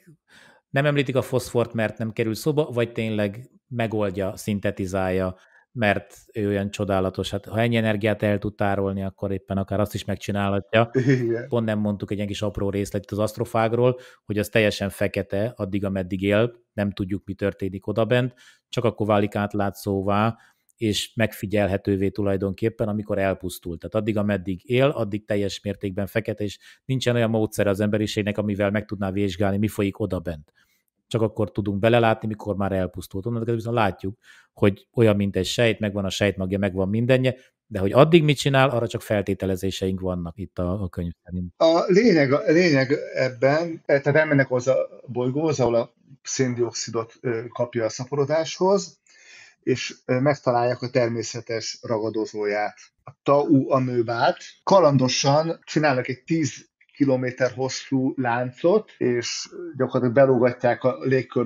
nem említik a foszfort, mert nem kerül szóba, vagy tényleg megoldja, szintetizálja, mert ő olyan csodálatos, hát ha ennyi energiát el tud tárolni, akkor éppen akár azt is megcsinálhatja. Igen. Pont nem mondtuk egy ilyen kis apró részletet az asztrofágról, hogy az teljesen fekete, addig, ameddig él, nem tudjuk, mi történik odabent, csak akkor válik átlátszóvá, és megfigyelhetővé tulajdonképpen, amikor elpusztul. Tehát addig, ameddig él, addig teljes mértékben fekete, és nincsen olyan módszer az emberiségnek, amivel meg tudná vizsgálni, mi folyik odabent. Csak akkor tudunk belelátni, mikor már elpusztult. De viszont látjuk, hogy olyan, mint egy sejt, megvan a sejtmagja, megvan mindenje, de hogy addig mit csinál, arra csak feltételezéseink vannak itt a, a könyv szerint. A lényeg, a lényeg ebben, tehát elmennek hozzá a bolygóhoz, ahol a széndiokszidot kapja a szaporodáshoz, és megtalálják a természetes ragadozóját. A Tau amőbát kalandosan csinálnak egy 10 kilométer hosszú láncot, és gyakorlatilag belógatják a légkör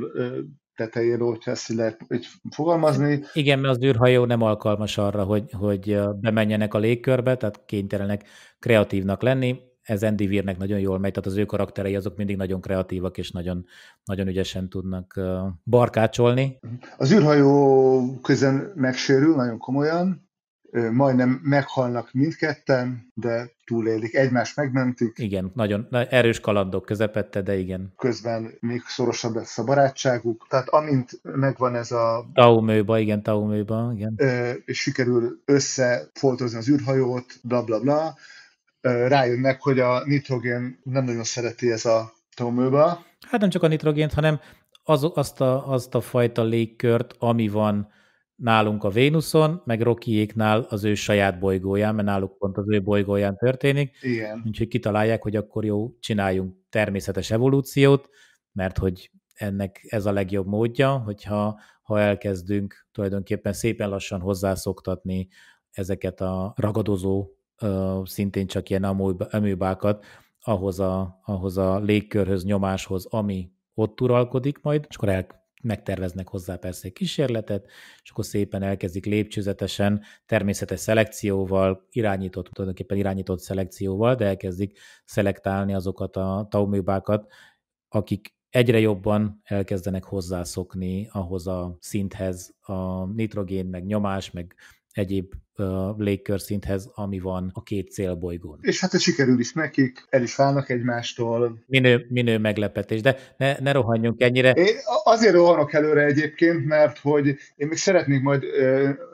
tetejéről, hogyha ezt lehet így fogalmazni. Igen, mert az űrhajó nem alkalmas arra, hogy, hogy bemenjenek a légkörbe, tehát kénytelenek kreatívnak lenni, ez Andy Weirnek nagyon jól megy, tehát az ő karakterei azok mindig nagyon kreatívak, és nagyon, nagyon ügyesen tudnak barkácsolni. Az űrhajó közben megsérül nagyon komolyan, majdnem meghalnak mindketten, de túlélik, egymást megmentik. Igen, nagyon erős kalandok közepette, de igen. Közben még szorosabb lesz a barátságuk, tehát amint megvan ez a... Taumőba, igen, Taumőba, igen. És sikerül összefoltozni az űrhajót, bla bla bla, rájönnek, hogy a nitrogén nem nagyon szereti ez a tomőba. Hát nem csak a nitrogént, hanem az, azt, a, azt a fajta légkört, ami van nálunk a Vénuszon, meg Rokiéknál az ő saját bolygóján, mert náluk pont az ő bolygóján történik. Igen. Úgyhogy kitalálják, hogy akkor jó, csináljunk természetes evolúciót, mert hogy ennek ez a legjobb módja, hogyha ha elkezdünk tulajdonképpen szépen lassan hozzászoktatni ezeket a ragadozó szintén csak ilyen emőbákat, ahhoz a, ahhoz a légkörhöz, nyomáshoz, ami ott uralkodik majd, és akkor el, megterveznek hozzá persze egy kísérletet, és akkor szépen elkezdik lépcsőzetesen, természetes szelekcióval, irányított, tulajdonképpen irányított szelekcióval, de elkezdik szelektálni azokat a taumőbákat, akik egyre jobban elkezdenek hozzászokni ahhoz a szinthez, a nitrogén, meg nyomás, meg egyéb légkörszinthez, ami van a két célbolygón. És hát ez sikerül is nekik, el is válnak egymástól. Minő, minő meglepetés, de ne, ne rohanjunk ennyire. Én azért rohanok előre egyébként, mert hogy én még szeretnék majd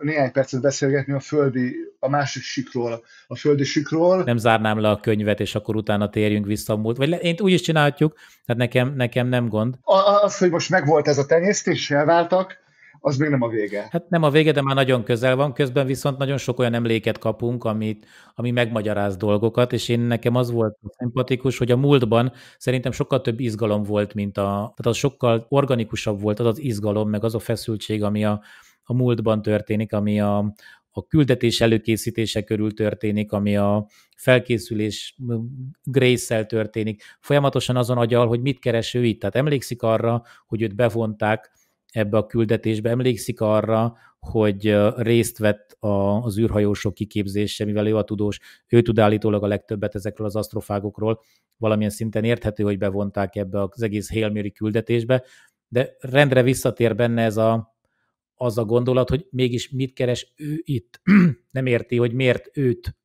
néhány percet beszélgetni a földi, a másik sikról, a földi sikról. Nem zárnám le a könyvet, és akkor utána térjünk vissza a múlt. Vagy le, én úgy is csinálhatjuk, tehát nekem, nekem nem gond. A, az, hogy most megvolt ez a tenyésztés, elváltak, az még nem a vége. Hát nem a vége, de már nagyon közel van, közben viszont nagyon sok olyan emléket kapunk, amit, ami megmagyaráz dolgokat, és én nekem az volt szimpatikus, hogy a múltban szerintem sokkal több izgalom volt, mint a, tehát az sokkal organikusabb volt az az izgalom, meg az a feszültség, ami a, a múltban történik, ami a, a küldetés előkészítése körül történik, ami a felkészülés grace történik, folyamatosan azon agyal, hogy mit keres ő itt. Tehát emlékszik arra, hogy őt bevonták ebbe a küldetésbe. Emlékszik arra, hogy részt vett a, az űrhajósok kiképzése, mivel ő a tudós, ő tud állítólag a legtöbbet ezekről az asztrofágokról, valamilyen szinten érthető, hogy bevonták ebbe az egész Hail Mary küldetésbe, de rendre visszatér benne ez a, az a gondolat, hogy mégis mit keres ő itt. Nem érti, hogy miért őt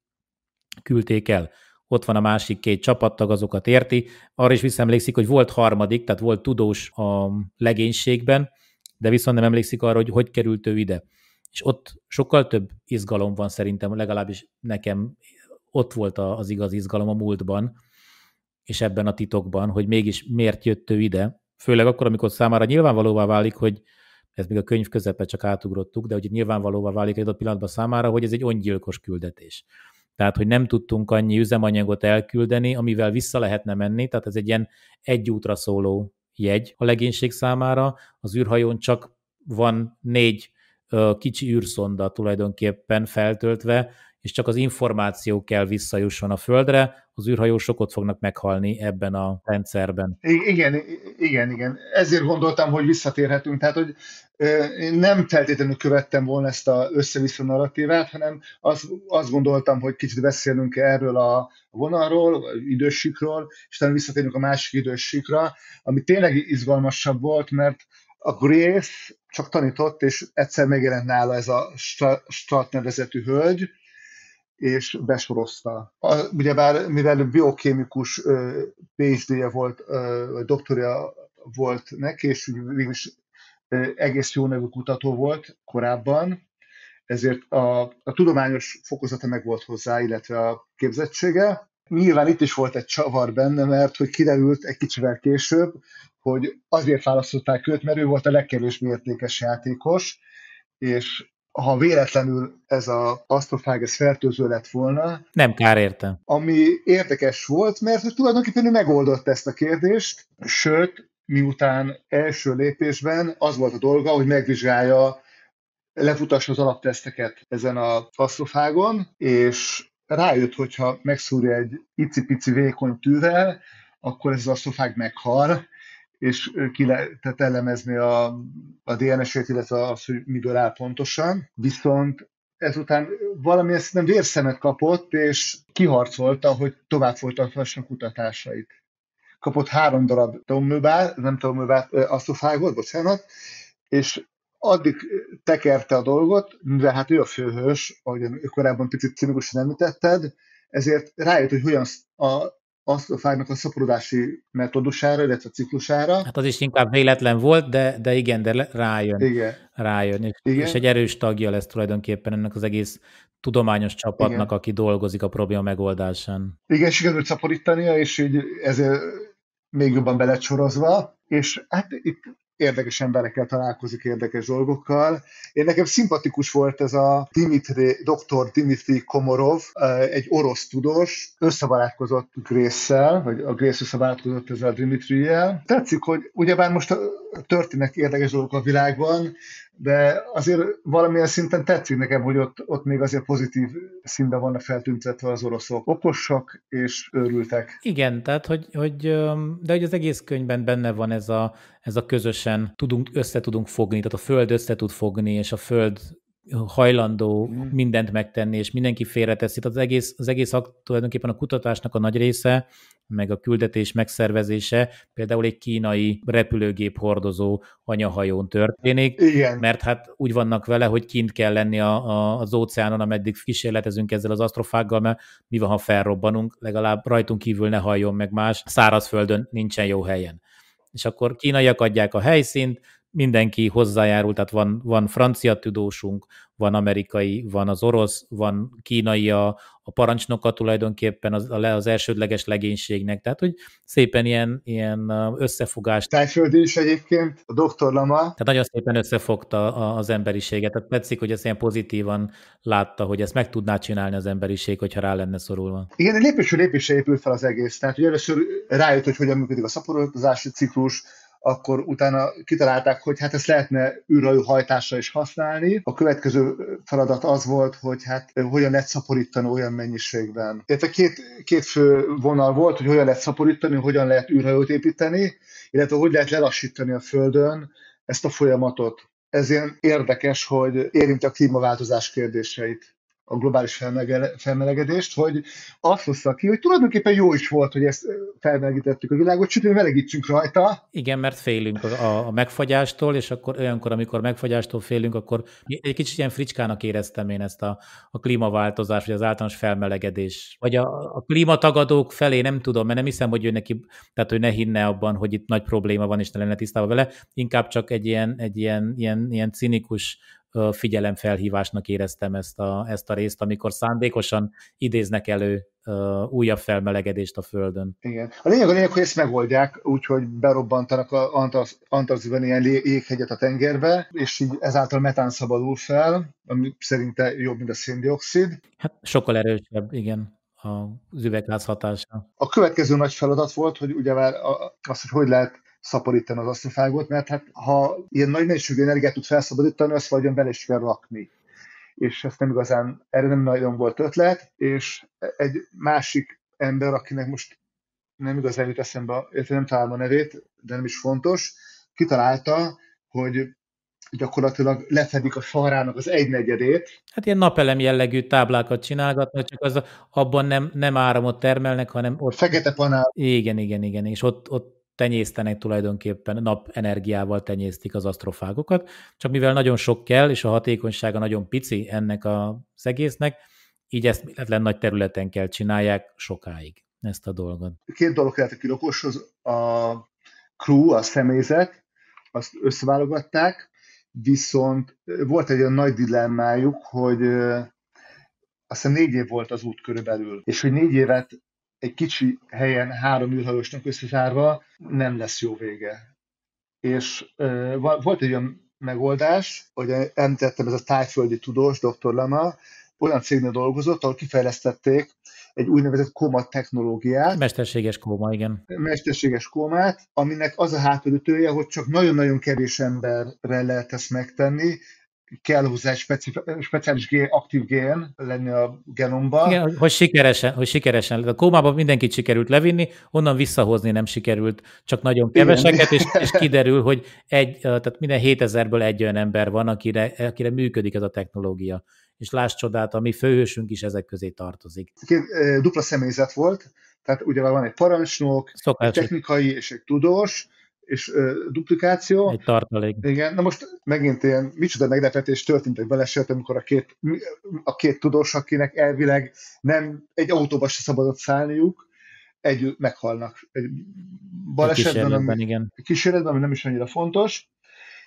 küldték el. Ott van a másik két csapattag, azokat érti. Arra is visszaemlékszik, hogy volt harmadik, tehát volt tudós a legénységben, de viszont nem emlékszik arra, hogy hogy került ő ide. És ott sokkal több izgalom van szerintem, legalábbis nekem ott volt az igaz izgalom a múltban, és ebben a titokban, hogy mégis miért jött ő ide, főleg akkor, amikor számára nyilvánvalóvá válik, hogy ez még a könyv közepe csak átugrottuk, de hogy nyilvánvalóvá válik egy adott pillanatban számára, hogy ez egy öngyilkos küldetés. Tehát, hogy nem tudtunk annyi üzemanyagot elküldeni, amivel vissza lehetne menni, tehát ez egy ilyen egy útra szóló jegy a legénység számára, az űrhajón csak van négy kicsi űrszonda tulajdonképpen feltöltve, és csak az információ kell visszajusson a Földre, az űrhajósok ott fognak meghalni ebben a rendszerben. Igen, igen, igen. Ezért gondoltam, hogy visszatérhetünk. Tehát, hogy én nem feltétlenül követtem volna ezt a össze-vissza narratívát, hanem azt, azt gondoltam, hogy kicsit beszélünk erről a vonalról, idősükről, és talán visszatérünk a másik idősükra, ami tényleg izgalmasabb volt, mert a Grace csak tanított, és egyszer megjelent nála ez a Strat nevezetű hölgy, és besorozta. A, ugyebár, mivel biokémikus PhD-je volt, doktorja volt neki, és végül is egész jó nevű kutató volt korábban, ezért a, a tudományos fokozata meg volt hozzá, illetve a képzettsége. Nyilván itt is volt egy csavar benne, mert hogy kiderült egy kicsivel később, hogy azért választották őt, mert ő volt a legkevésbé értékes játékos, és ha véletlenül ez az asztrofág ez fertőző lett volna. Nem kár értem. Ami érdekes volt, mert hogy tulajdonképpen ő megoldott ezt a kérdést, sőt, miután első lépésben az volt a dolga, hogy megvizsgálja, lefutassa az alapteszteket ezen a asztrofágon, és rájött, hogyha megszúrja egy icipici vékony tűvel, akkor ez az asztrofág meghal, és ki lehetett elemezni a, a DNS-ét, illetve az, hogy miből áll pontosan. Viszont ezután valami ezt nem vérszemet kapott, és kiharcolta, hogy tovább folytathassnak kutatásait kapott három darab tommőbát, nem tommőbát, asztofágot, bocsánat, és addig tekerte a dolgot, mivel hát ő a főhős, ahogy korábban picit cinikusan említetted, ezért rájött, hogy hogyan a asztrofágnak a szaporodási metódusára, illetve a ciklusára. Hát az is inkább véletlen volt, de, de igen, de rájön. Igen. Rájön, és, igen. és egy erős tagja lesz tulajdonképpen ennek az egész tudományos csapatnak, igen. aki dolgozik a probléma megoldásán. Igen, sikerült szaporítania, és így ezért még jobban belecsorozva, és hát itt érdekes emberekkel találkozik érdekes dolgokkal. Én nekem szimpatikus volt ez a Dimitri, dr. Dimitri Komorov, eh, egy orosz tudós, összebarátkozott Grésszel, vagy a Grész összebarátkozott ezzel a Dimitri-jel. Tetszik, hogy ugyebár most történnek érdekes dolgok a világban, de azért valamilyen szinten tetszik nekem, hogy ott, ott még azért pozitív színben vannak feltüntetve az oroszok. Okosak és őrültek. Igen, tehát hogy, hogy de hogy az egész könyvben benne van ez a, ez a közösen tudunk, össze tudunk fogni, tehát a föld össze tud fogni, és a föld hajlandó mm. mindent megtenni, és mindenki félreteszi. Tehát az egész, az egész tulajdonképpen a kutatásnak a nagy része meg a küldetés megszervezése például egy kínai repülőgép hordozó anyahajón történik, Igen. mert hát úgy vannak vele, hogy kint kell lenni a, a, az óceánon, ameddig kísérletezünk ezzel az asztrofággal, mert mi van, ha felrobbanunk, legalább rajtunk kívül ne halljon meg más, szárazföldön nincsen jó helyen. És akkor kínaiak adják a helyszínt, mindenki hozzájárul, tehát van, van francia tudósunk, van amerikai, van az orosz, van kínai a, a parancsnoka tulajdonképpen az, az elsődleges legénységnek, tehát hogy szépen ilyen, ilyen összefogást. Tájföldi is egyébként, a doktor Lama. Tehát nagyon szépen összefogta az emberiséget, tehát tetszik, hogy ezt ilyen pozitívan látta, hogy ezt meg tudná csinálni az emberiség, hogyha rá lenne szorulva. Igen, lépésről lépésre épül fel az egész, tehát hogy először rájött, hogy hogyan működik a szaporodzási ciklus, akkor utána kitalálták, hogy hát ezt lehetne hajtásra is használni. A következő feladat az volt, hogy hát eh, hogyan lehet szaporítani olyan mennyiségben. Tehát két, két fő vonal volt, hogy hogyan lehet szaporítani, hogyan lehet űrhajót építeni, illetve hogy lehet lelassítani a Földön ezt a folyamatot. Ez ilyen érdekes, hogy érinti a klímaváltozás kérdéseit a globális felmelegedést, hogy azt hozta ki, hogy tulajdonképpen jó is volt, hogy ezt felmelegítettük a világot, sőt, melegítsünk rajta. Igen, mert félünk a, a megfagyástól, és akkor olyankor, amikor megfagyástól félünk, akkor egy kicsit ilyen fricskának éreztem én ezt a, a klímaváltozás, vagy az általános felmelegedés. Vagy a, a klímatagadók felé nem tudom, mert nem hiszem, hogy ő neki, tehát ő ne hinne abban, hogy itt nagy probléma van, és ne lenne tisztában vele, inkább csak egy ilyen, egy ilyen, ilyen, ilyen cinikus figyelemfelhívásnak éreztem ezt a, ezt a részt, amikor szándékosan idéznek elő újabb felmelegedést a Földön. Igen. A lényeg a lényeg, hogy ezt megoldják, úgyhogy berobbantanak a Antarktiszban ilyen jéghegyet a tengerbe, és így ezáltal metán szabadul fel, ami szerinte jobb, mint a széndiokszid. Hát sokkal erősebb, igen az hatása. A következő nagy feladat volt, hogy ugye már azt, hogy hogy lehet szaporítani az asztrofágot, mert hát ha ilyen nagy mennyiségű energiát tud felszabadítani, azt valahogyan bele is kell rakni és ezt nem igazán, erre nem nagyon volt ötlet, és egy másik ember, akinek most nem igazán jut eszembe, illetve nem találom a nevét, de nem is fontos, kitalálta, hogy gyakorlatilag lefedik a farának az egynegyedét. Hát ilyen napelem jellegű táblákat csinálgatnak, csak az abban nem, nem áramot termelnek, hanem ott... Fekete panál. Igen, igen, igen, és ott, ott tenyésztenek tulajdonképpen, napenergiával tenyésztik az asztrofágokat, csak mivel nagyon sok kell, és a hatékonysága nagyon pici ennek az egésznek, így ezt életlen nagy területen kell csinálják sokáig ezt a dolgot. Két dolog lehet a kilokoshoz, a crew, a személyzet, azt összeválogatták, viszont volt egy olyan nagy dilemmájuk, hogy azt hiszem négy év volt az út körülbelül, és hogy négy évet egy kicsi helyen három űrhajósnak összezárva nem lesz jó vége. És e, volt egy olyan megoldás, hogy említettem, ez a tájföldi tudós, dr. Lama, olyan cégnél dolgozott, ahol kifejlesztették egy úgynevezett koma technológiát. Mesterséges koma, igen. Mesterséges kómát, aminek az a hátulütője, hogy csak nagyon-nagyon kevés emberre lehet ezt megtenni, kell hozzá speciális gén, aktív gén lenni a genomban. Igen, hogy sikeresen, hogy sikeresen. A kómában mindenkit sikerült levinni, onnan visszahozni nem sikerült, csak nagyon keveseket, és, és, kiderül, hogy egy, tehát minden 7000-ből egy olyan ember van, akire, akire működik ez a technológia. És láss csodát, a mi főhősünk is ezek közé tartozik. Két, dupla személyzet volt, tehát ugye van egy parancsnok, Szokás. egy technikai és egy tudós, és duplikáció. Egy tartalék. Igen, na most megint ilyen micsoda meglepetés történt hogy beleset, amikor a két, a két tudós, akinek elvileg nem egy autóba se szabadott szállniuk, együtt meghalnak. Egy balesetben, egy ami, igen. kísérletben, ami nem is annyira fontos,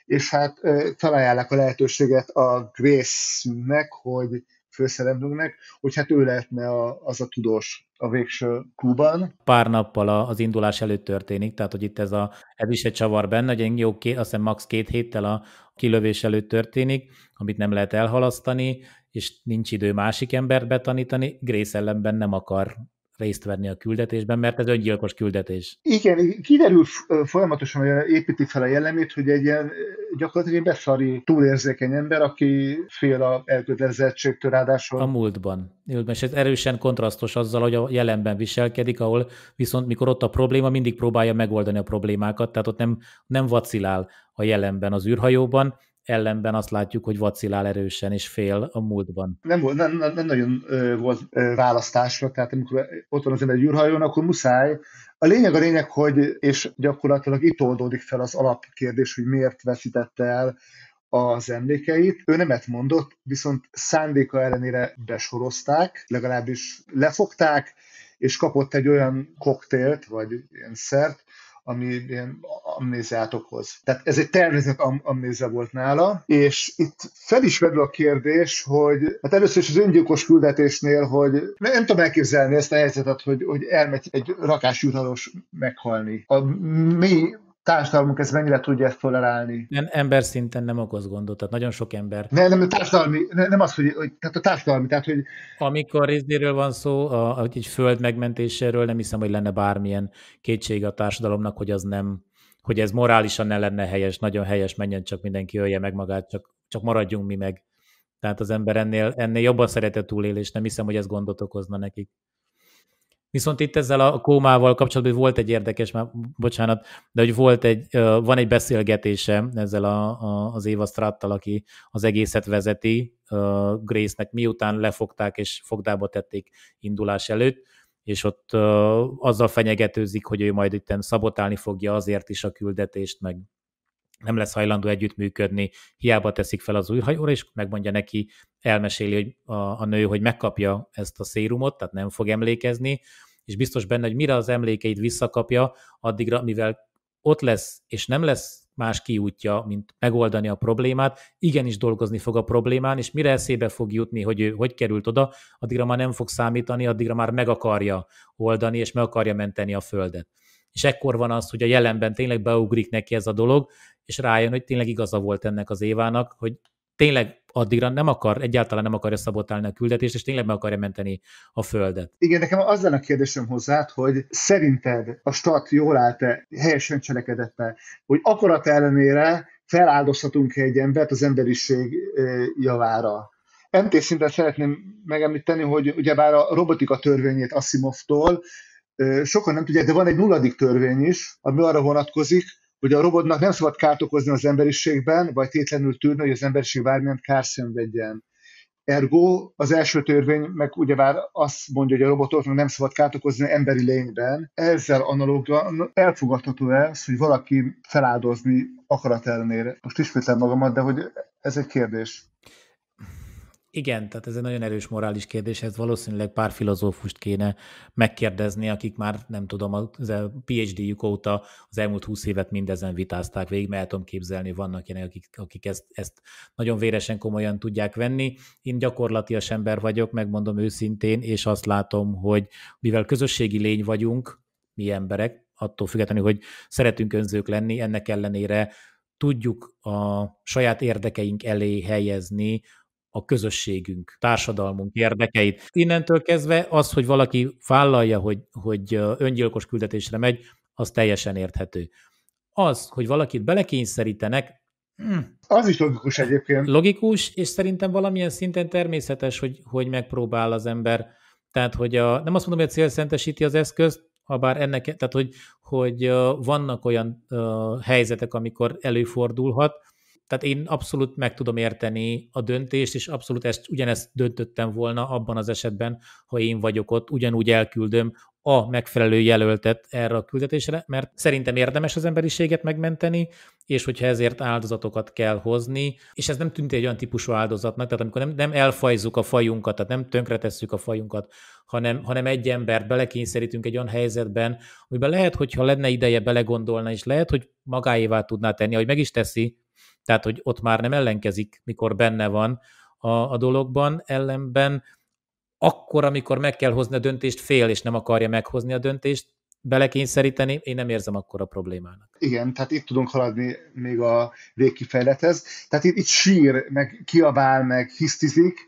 és hát találják a lehetőséget a Grace-nek, hogy főszereplőnek, hogy hát ő lehetne a, az a tudós, a végső Kubán. Pár nappal az indulás előtt történik, tehát hogy itt ez, a, ez is egy csavar benne, hogy jó, két, azt hiszem max. két héttel a kilövés előtt történik, amit nem lehet elhalasztani, és nincs idő másik embert betanítani, Grace ellenben nem akar részt venni a küldetésben, mert ez öngyilkos küldetés. Igen, kiderül folyamatosan, hogy építi fel a jellemét, hogy egy ilyen gyakorlatilag egy beszari, túlérzékeny ember, aki fél a elkötelezettségtől ráadásul. A múltban. És ez erősen kontrasztos azzal, hogy a jelenben viselkedik, ahol viszont mikor ott a probléma, mindig próbálja megoldani a problémákat, tehát ott nem, nem vacilál a jelenben az űrhajóban, ellenben azt látjuk, hogy vacilál erősen és fél a múltban. Nem, volt, nem, nem nagyon volt választásra, tehát amikor ott van az ember egy űrhajón, akkor muszáj. A lényeg a lényeg, hogy, és gyakorlatilag itt oldódik fel az alapkérdés, hogy miért veszítette el az emlékeit. Ő nemet mondott, viszont szándéka ellenére besorozták, legalábbis lefogták, és kapott egy olyan koktélt, vagy ilyen szert, ami ilyen amnéziát okoz. Tehát ez egy tervezett am- amnézia volt nála, és itt fel is a kérdés, hogy hát először is az öngyilkos küldetésnél, hogy nem tudom elképzelni ezt a helyzetet, hogy, hogy elmegy egy rakás meghalni. A mi társadalmunk ez mennyire tudja ezt tolerálni. Nem, ember szinten nem okoz gondot, tehát nagyon sok ember. Nem, nem, a társadalmi, nem az, hogy, hogy tehát a társadalmi, tehát hogy... Amikor részdéről van szó, a, a, egy föld megmentéséről, nem hiszem, hogy lenne bármilyen kétség a társadalomnak, hogy az nem, hogy ez morálisan ne lenne helyes, nagyon helyes, menjen csak mindenki, ölje meg magát, csak, csak maradjunk mi meg. Tehát az ember ennél, ennél jobban szeretett túlélés, nem hiszem, hogy ez gondot okozna nekik. Viszont itt ezzel a kómával kapcsolatban volt egy érdekes, már bocsánat, de hogy volt egy, van egy beszélgetése ezzel a, a, az Éva Strattal, aki az egészet vezeti Grace-nek, miután lefogták és fogdába tették indulás előtt, és ott azzal fenyegetőzik, hogy ő majd itt szabotálni fogja azért is a küldetést, meg nem lesz hajlandó együttműködni, hiába teszik fel az újhajóra, és megmondja neki, elmeséli hogy a, a nő, hogy megkapja ezt a szérumot, tehát nem fog emlékezni, és biztos benne, hogy mire az emlékeit visszakapja, addigra, mivel ott lesz, és nem lesz más kiútja, mint megoldani a problémát, igenis dolgozni fog a problémán, és mire eszébe fog jutni, hogy ő hogy került oda, addigra már nem fog számítani, addigra már meg akarja oldani, és meg akarja menteni a földet. És ekkor van az, hogy a jelenben tényleg beugrik neki ez a dolog, és rájön, hogy tényleg igaza volt ennek az Évának, hogy tényleg addigra nem akar, egyáltalán nem akarja szabotálni a küldetést, és tényleg meg akarja menteni a Földet. Igen, nekem az lenne a kérdésem hozzád, hogy szerinted a stat jól állt-e, helyesen cselekedett-e, hogy akarat ellenére feláldozhatunk egy embert az emberiség javára. MT szinten szeretném megemlíteni, hogy ugyebár a robotika törvényét Asimovtól sokan nem tudják, de van egy nulladik törvény is, ami arra vonatkozik, hogy a robotnak nem szabad kárt okozni az emberiségben, vagy tétlenül tűrni, hogy az emberiség bármilyen kár szenvedjen. Ergo az első törvény meg ugye már azt mondja, hogy a robotoknak nem szabad kárt okozni emberi lényben. Ezzel analógan elfogadható ez, hogy valaki feláldozni akarat ellenére. Most ismétlem magamat, de hogy ez egy kérdés. Igen, tehát ez egy nagyon erős morális kérdés, ez valószínűleg pár filozófust kéne megkérdezni, akik már nem tudom, a PhD-jük óta az elmúlt húsz évet mindezen vitázták végig, mert tudom képzelni, vannak ilyenek, akik, akik ezt, ezt nagyon véresen komolyan tudják venni. Én gyakorlatias ember vagyok, megmondom őszintén, és azt látom, hogy mivel közösségi lény vagyunk, mi emberek, attól függetlenül, hogy szeretünk önzők lenni, ennek ellenére tudjuk a saját érdekeink elé helyezni a közösségünk, társadalmunk érdekeit. Innentől kezdve az, hogy valaki vállalja, hogy, hogy öngyilkos küldetésre megy, az teljesen érthető. Az, hogy valakit belekényszerítenek, Hmm. Az is logikus egyébként. Logikus, és szerintem valamilyen szinten természetes, hogy, hogy megpróbál az ember. Tehát, hogy a, nem azt mondom, hogy a cél szentesíti az eszközt, ha bár ennek, tehát, hogy, hogy vannak olyan uh, helyzetek, amikor előfordulhat, tehát én abszolút meg tudom érteni a döntést, és abszolút ezt, ugyanezt döntöttem volna abban az esetben, ha én vagyok ott, ugyanúgy elküldöm a megfelelő jelöltet erre a küldetésre, mert szerintem érdemes az emberiséget megmenteni, és hogyha ezért áldozatokat kell hozni, és ez nem tűnt egy olyan típusú áldozatnak, tehát amikor nem, nem elfajzuk a fajunkat, tehát nem tönkretesszük a fajunkat, hanem, hanem egy embert belekényszerítünk egy olyan helyzetben, amiben lehet, hogyha lenne ideje belegondolna, és lehet, hogy magáévá tudná tenni, hogy meg is teszi, tehát, hogy ott már nem ellenkezik, mikor benne van a, a dologban, ellenben akkor, amikor meg kell hozni a döntést, fél és nem akarja meghozni a döntést, belekényszeríteni, én nem érzem akkor a problémának. Igen, tehát itt tudunk haladni még a végkifejlethez. Tehát itt, itt sír, meg kiabál, meg hisztizik,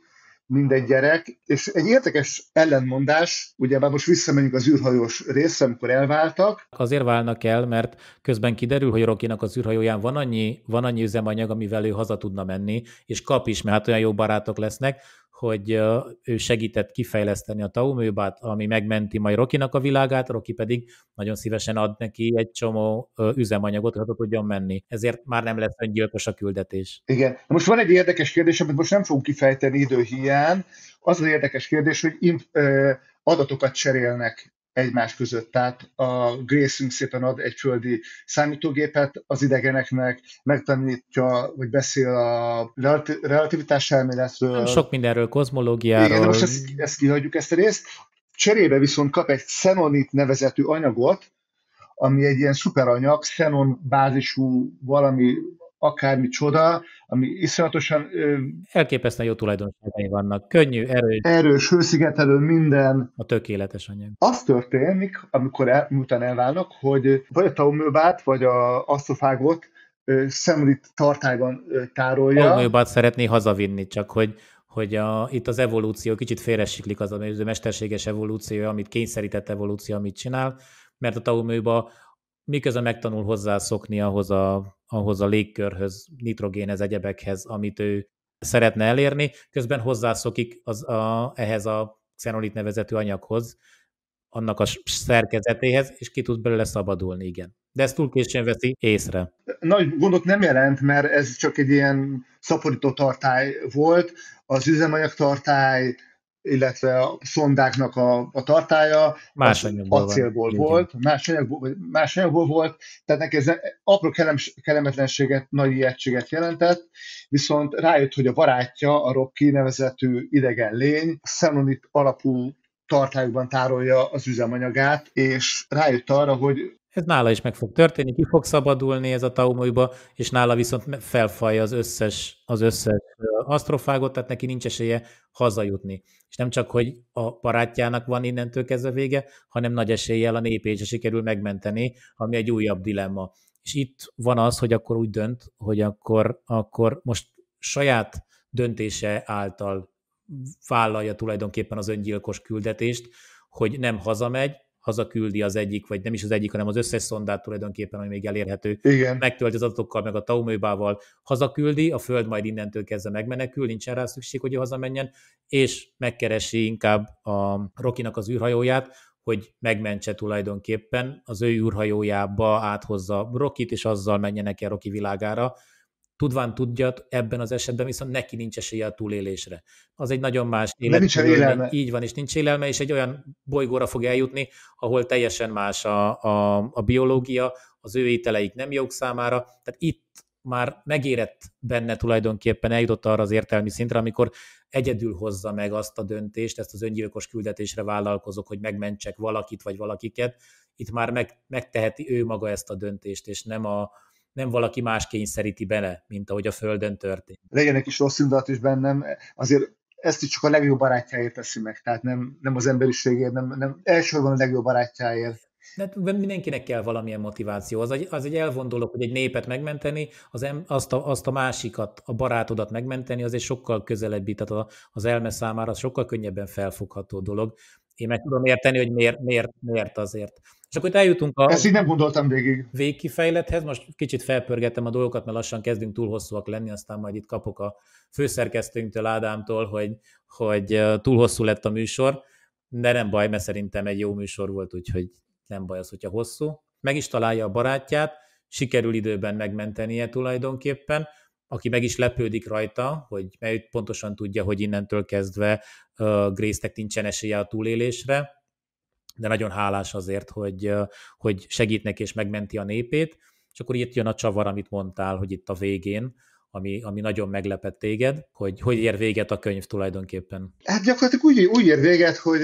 minden gyerek, és egy érdekes ellenmondás, ugye már most visszamegyünk az űrhajós részre, amikor elváltak. Azért válnak el, mert közben kiderül, hogy Rokinak az űrhajóján van annyi, van annyi üzemanyag, amivel ő haza tudna menni, és kap is, mert hát olyan jó barátok lesznek, hogy ő segített kifejleszteni a Taumőbát, ami megmenti majd Rokinak a világát, Roki pedig nagyon szívesen ad neki egy csomó üzemanyagot, hogy tudjon menni. Ezért már nem lesz gyilkos a küldetés. Igen. Most van egy érdekes kérdés, amit most nem fogunk kifejteni időhiány. Az az érdekes kérdés, hogy adatokat cserélnek egymás között. Tehát a Grészünk szépen ad egy földi számítógépet az idegeneknek, megtanítja, hogy beszél a relativitás elméletről. Sok mindenről, kozmológiáról. Igen, most ezt, ezt kihagyjuk ezt a részt. Cserébe viszont kap egy Xenonit nevezetű anyagot, ami egy ilyen szuperanyag, Xenon bázisú valami akármi csoda, ami iszonyatosan... Ö, Elképesztően jó tulajdonságai vannak. Könnyű, erős. Erős, hőszigetelő, minden. A tökéletes anyag. Az történik, amikor el, miután elválnak, hogy vagy a taumőbát, vagy a asztrofágot szemlít tartályban tárolja. Taumőbát szeretné hazavinni, csak hogy hogy a, itt az evolúció kicsit félresiklik az a mesterséges evolúció, amit kényszerített evolúció, amit csinál, mert a taumőba miközben megtanul hozzászokni ahhoz a ahhoz a légkörhöz, nitrogénhez, egyebekhez, amit ő szeretne elérni, közben hozzászokik az, a, ehhez a xenolit nevezetű anyaghoz, annak a szerkezetéhez, és ki tud belőle szabadulni, igen. De ezt túl későn veszi észre. Nagy gondot nem jelent, mert ez csak egy ilyen szaporító tartály volt. Az üzemanyag tartály illetve a szondáknak a, a tartája más anyagból acélból volt, más anyagból, más anyagból volt, tehát neki ez apró kellemetlenséget, nagy ijegységet jelentett, viszont rájött, hogy a barátja, a Rocky nevezetű idegen lény, szenonit alapú tartályokban tárolja az üzemanyagát, és rájött arra, hogy ez nála is meg fog történni, ki fog szabadulni ez a taumújba, és nála viszont felfalja az összes, az összes asztrofágot, tehát neki nincs esélye hazajutni. És nem csak, hogy a barátjának van innentől kezdve vége, hanem nagy eséllyel a népét is sikerül megmenteni, ami egy újabb dilemma. És itt van az, hogy akkor úgy dönt, hogy akkor, akkor most saját döntése által vállalja tulajdonképpen az öngyilkos küldetést, hogy nem hazamegy, hazaküldi az egyik, vagy nem is az egyik, hanem az összes szondát tulajdonképpen, ami még elérhető, Igen. megtölt az adatokkal, meg a taumőbával, hazaküldi, a Föld majd innentől kezdve megmenekül, nincsen rá szükség, hogy hazamenjen, és megkeresi inkább a Rokinak az űrhajóját, hogy megmentse tulajdonképpen, az ő űrhajójába áthozza Rokit, és azzal menjenek el Roki világára, tudván tudja, ebben az esetben viszont neki nincs esélye a túlélésre. Az egy nagyon más élet. Nincs élelme. Így van, és nincs élelme, és egy olyan bolygóra fog eljutni, ahol teljesen más a, a, a biológia, az ő ételeik nem jók számára, tehát itt már megérett benne tulajdonképpen, eljutott arra az értelmi szintre, amikor egyedül hozza meg azt a döntést, ezt az öngyilkos küldetésre vállalkozok, hogy megmentsek valakit vagy valakiket, itt már meg, megteheti ő maga ezt a döntést, és nem a, nem valaki más kényszeríti bele, mint ahogy a Földön történt. Legyen egy kis rossz indulat is bennem, azért ezt is csak a legjobb barátjáért teszi meg, tehát nem, nem az emberiségért, nem, nem elsősorban a legjobb barátjáért. De hát mindenkinek kell valamilyen motiváció. Az egy, az egy elvondolok, hogy egy népet megmenteni, az em, azt, a, azt a másikat, a barátodat megmenteni, az egy sokkal közelebbi, tehát az elme számára az sokkal könnyebben felfogható dolog, én meg tudom érteni, hogy miért, miért, miért azért. És akkor itt eljutunk a... Ezt így nem gondoltam végig. Végkifejlethez, most kicsit felpörgetem a dolgokat, mert lassan kezdünk túl hosszúak lenni, aztán majd itt kapok a főszerkesztőnktől, Ádámtól, hogy, hogy túl hosszú lett a műsor, de nem baj, mert szerintem egy jó műsor volt, úgyhogy nem baj az, hogyha hosszú. Meg is találja a barátját, sikerül időben megmentenie tulajdonképpen, aki meg is lepődik rajta, hogy mert pontosan tudja, hogy innentől kezdve uh, grace nincsen esélye a túlélésre, de nagyon hálás azért, hogy, uh, hogy segít neki és megmenti a népét, és akkor itt jön a csavar, amit mondtál, hogy itt a végén, ami, ami nagyon meglepett téged, hogy hogy ér véget a könyv tulajdonképpen? Hát gyakorlatilag úgy, úgy ér véget, hogy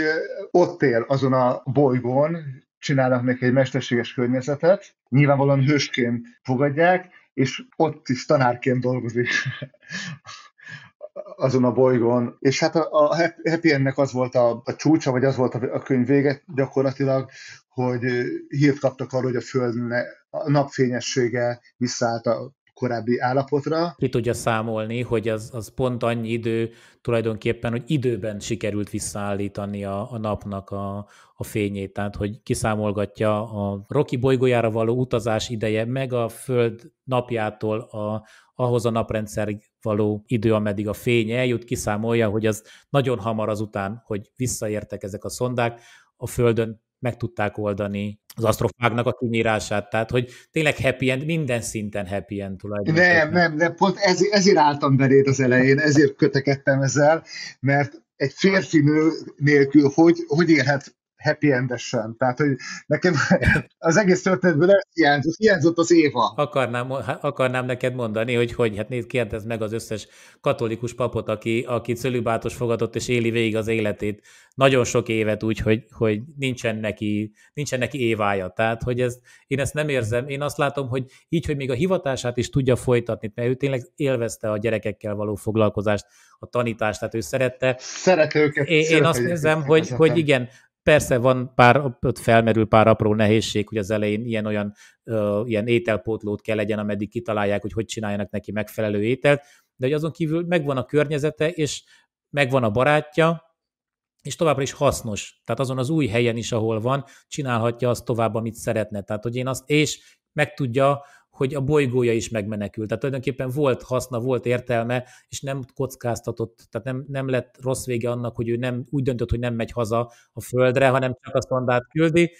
ott él azon a bolygón, csinálnak neki egy mesterséges környezetet, nyilvánvalóan hősként fogadják, és ott is tanárként dolgozik azon a bolygón. És hát a, a Happy Endnek az volt a, a csúcsa, vagy az volt a, a könyv vége gyakorlatilag, hogy hírt kaptak arról, hogy a Földnek a napfényessége visszaállt a korábbi állapotra. Ki tudja számolni, hogy az, az pont annyi idő tulajdonképpen, hogy időben sikerült visszaállítani a, a napnak a, a fényét, tehát hogy kiszámolgatja a Rocky bolygójára való utazás ideje, meg a Föld napjától a, ahhoz a naprendszer való idő, ameddig a fény eljut, kiszámolja, hogy az nagyon hamar azután, hogy visszaértek ezek a szondák, a Földön meg tudták oldani az asztrofágnak a kinyírását, tehát hogy tényleg happy end, minden szinten happy end tulajdonképpen. Nem, nem, nem, pont ez, ezért álltam beléd az elején, ezért kötekedtem ezzel, mert egy férfi nő nélkül hogy, hogy élhet happy endesen. Tehát, hogy nekem az egész történetből ez hiányzott, hiányzott az Éva. Akarnám, akarnám neked mondani, hogy hogy, hát nézd, kérdezd meg az összes katolikus papot, aki, aki cölibátos fogadott és éli végig az életét nagyon sok évet úgy, hogy, hogy nincsen, neki, nincsen neki évája. Tehát, hogy ez, én ezt nem érzem. Én azt látom, hogy így, hogy még a hivatását is tudja folytatni, mert ő tényleg élvezte a gyerekekkel való foglalkozást, a tanítást, tehát ő szerette. Szeret őket. Én, én azt érzem, hogy, hogy igen, Persze van pár, ott felmerül pár apró nehézség, hogy az elején ilyen-olyan ilyen ételpótlót kell legyen, ameddig kitalálják, hogy hogy csináljanak neki megfelelő ételt, de hogy azon kívül megvan a környezete, és megvan a barátja, és továbbra is hasznos. Tehát azon az új helyen is, ahol van, csinálhatja azt tovább, amit szeretne. Tehát, hogy én azt, és meg tudja hogy a bolygója is megmenekült. Tehát tulajdonképpen volt haszna, volt értelme, és nem kockáztatott, tehát nem, nem lett rossz vége annak, hogy ő nem úgy döntött, hogy nem megy haza a földre, hanem csak a szondát küldi.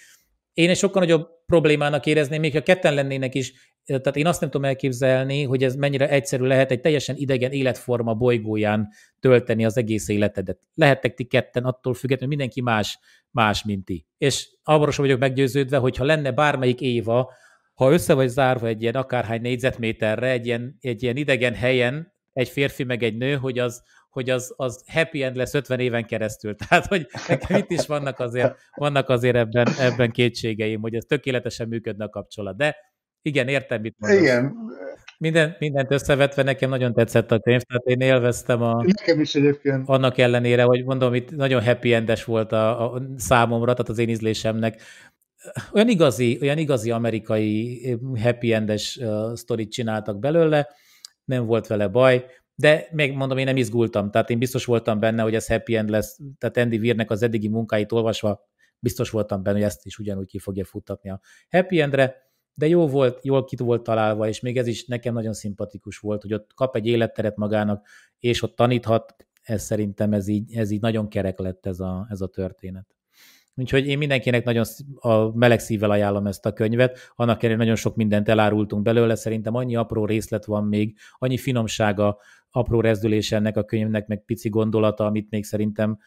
Én egy sokkal nagyobb problémának érezném, még ha ketten lennének is, tehát én azt nem tudom elképzelni, hogy ez mennyire egyszerű lehet egy teljesen idegen életforma bolygóján tölteni az egész életedet. Lehettek ti ketten attól függetlenül, mindenki más, más, mint ti. És arról vagyok meggyőződve, hogy ha lenne bármelyik Éva, ha össze vagy zárva egy ilyen akárhány négyzetméterre, egy ilyen, egy ilyen idegen helyen, egy férfi meg egy nő, hogy az, hogy az, az happy end lesz 50 éven keresztül. Tehát, hogy nekem itt is vannak azért, vannak azért ebben, ebben kétségeim, hogy ez tökéletesen működne a kapcsolat. De igen, értem, mit mondasz. Igen. Minden, mindent összevetve nekem nagyon tetszett a könyv, tehát én élveztem a... Nekem is egyébként. Annak ellenére, hogy mondom, itt nagyon happy endes volt a, a számomra, tehát az én ízlésemnek olyan igazi, olyan igazi amerikai eh, happy endes uh, sztorit csináltak belőle, nem volt vele baj, de még mondom, én nem izgultam, tehát én biztos voltam benne, hogy ez happy end lesz, tehát Andy Virnek az eddigi munkáit olvasva biztos voltam benne, hogy ezt is ugyanúgy ki fogja futtatni a happy endre, de jó volt, jól kit volt találva, és még ez is nekem nagyon szimpatikus volt, hogy ott kap egy életteret magának, és ott taníthat, ez szerintem ez így, ez így nagyon kerek lett ez a, ez a történet. Úgyhogy én mindenkinek nagyon a meleg szívvel ajánlom ezt a könyvet, annak ellenére nagyon sok mindent elárultunk belőle, szerintem annyi apró részlet van még, annyi finomsága, apró rezdülés ennek a könyvnek, meg pici gondolata, amit még szerintem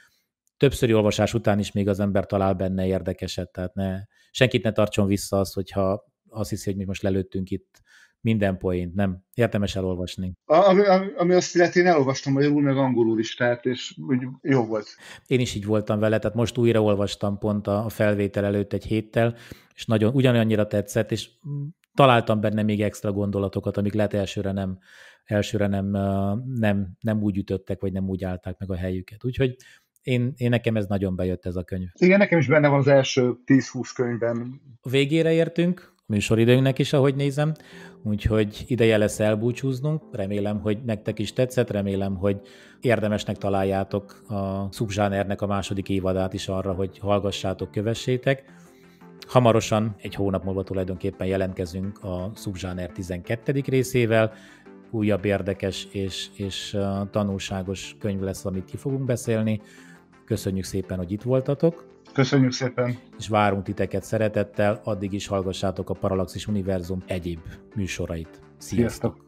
többszöri olvasás után is még az ember talál benne érdekeset, tehát ne, senkit ne tartson vissza az, hogyha azt hiszi, hogy mi most lelőttünk itt minden poént, nem Értemes elolvasni. Ami, ami, ami azt illeti, én elolvastam magyarul, meg angolul is, tehát és úgy jó volt. Én is így voltam vele, tehát most újra olvastam pont a, a felvétel előtt egy héttel, és nagyon ugyanannyira tetszett, és találtam benne még extra gondolatokat, amik lehet elsőre nem, elsőre nem, nem, nem úgy ütöttek, vagy nem úgy állták meg a helyüket. Úgyhogy én, én nekem ez nagyon bejött ez a könyv. Igen, nekem is benne van az első 10-20 könyvben. A végére értünk, műsoridőnknek is, ahogy nézem. Úgyhogy ideje lesz elbúcsúznunk. Remélem, hogy nektek is tetszett, remélem, hogy érdemesnek találjátok a szubzsánernek a második évadát is arra, hogy hallgassátok, kövessétek. Hamarosan, egy hónap múlva tulajdonképpen jelentkezünk a szubzsáner 12. részével. Újabb érdekes és, és tanulságos könyv lesz, amit ki fogunk beszélni. Köszönjük szépen, hogy itt voltatok Köszönjük szépen! És várunk titeket szeretettel, addig is hallgassátok a Parallaxis Univerzum egyéb műsorait. Sziasztok! Sziasztok.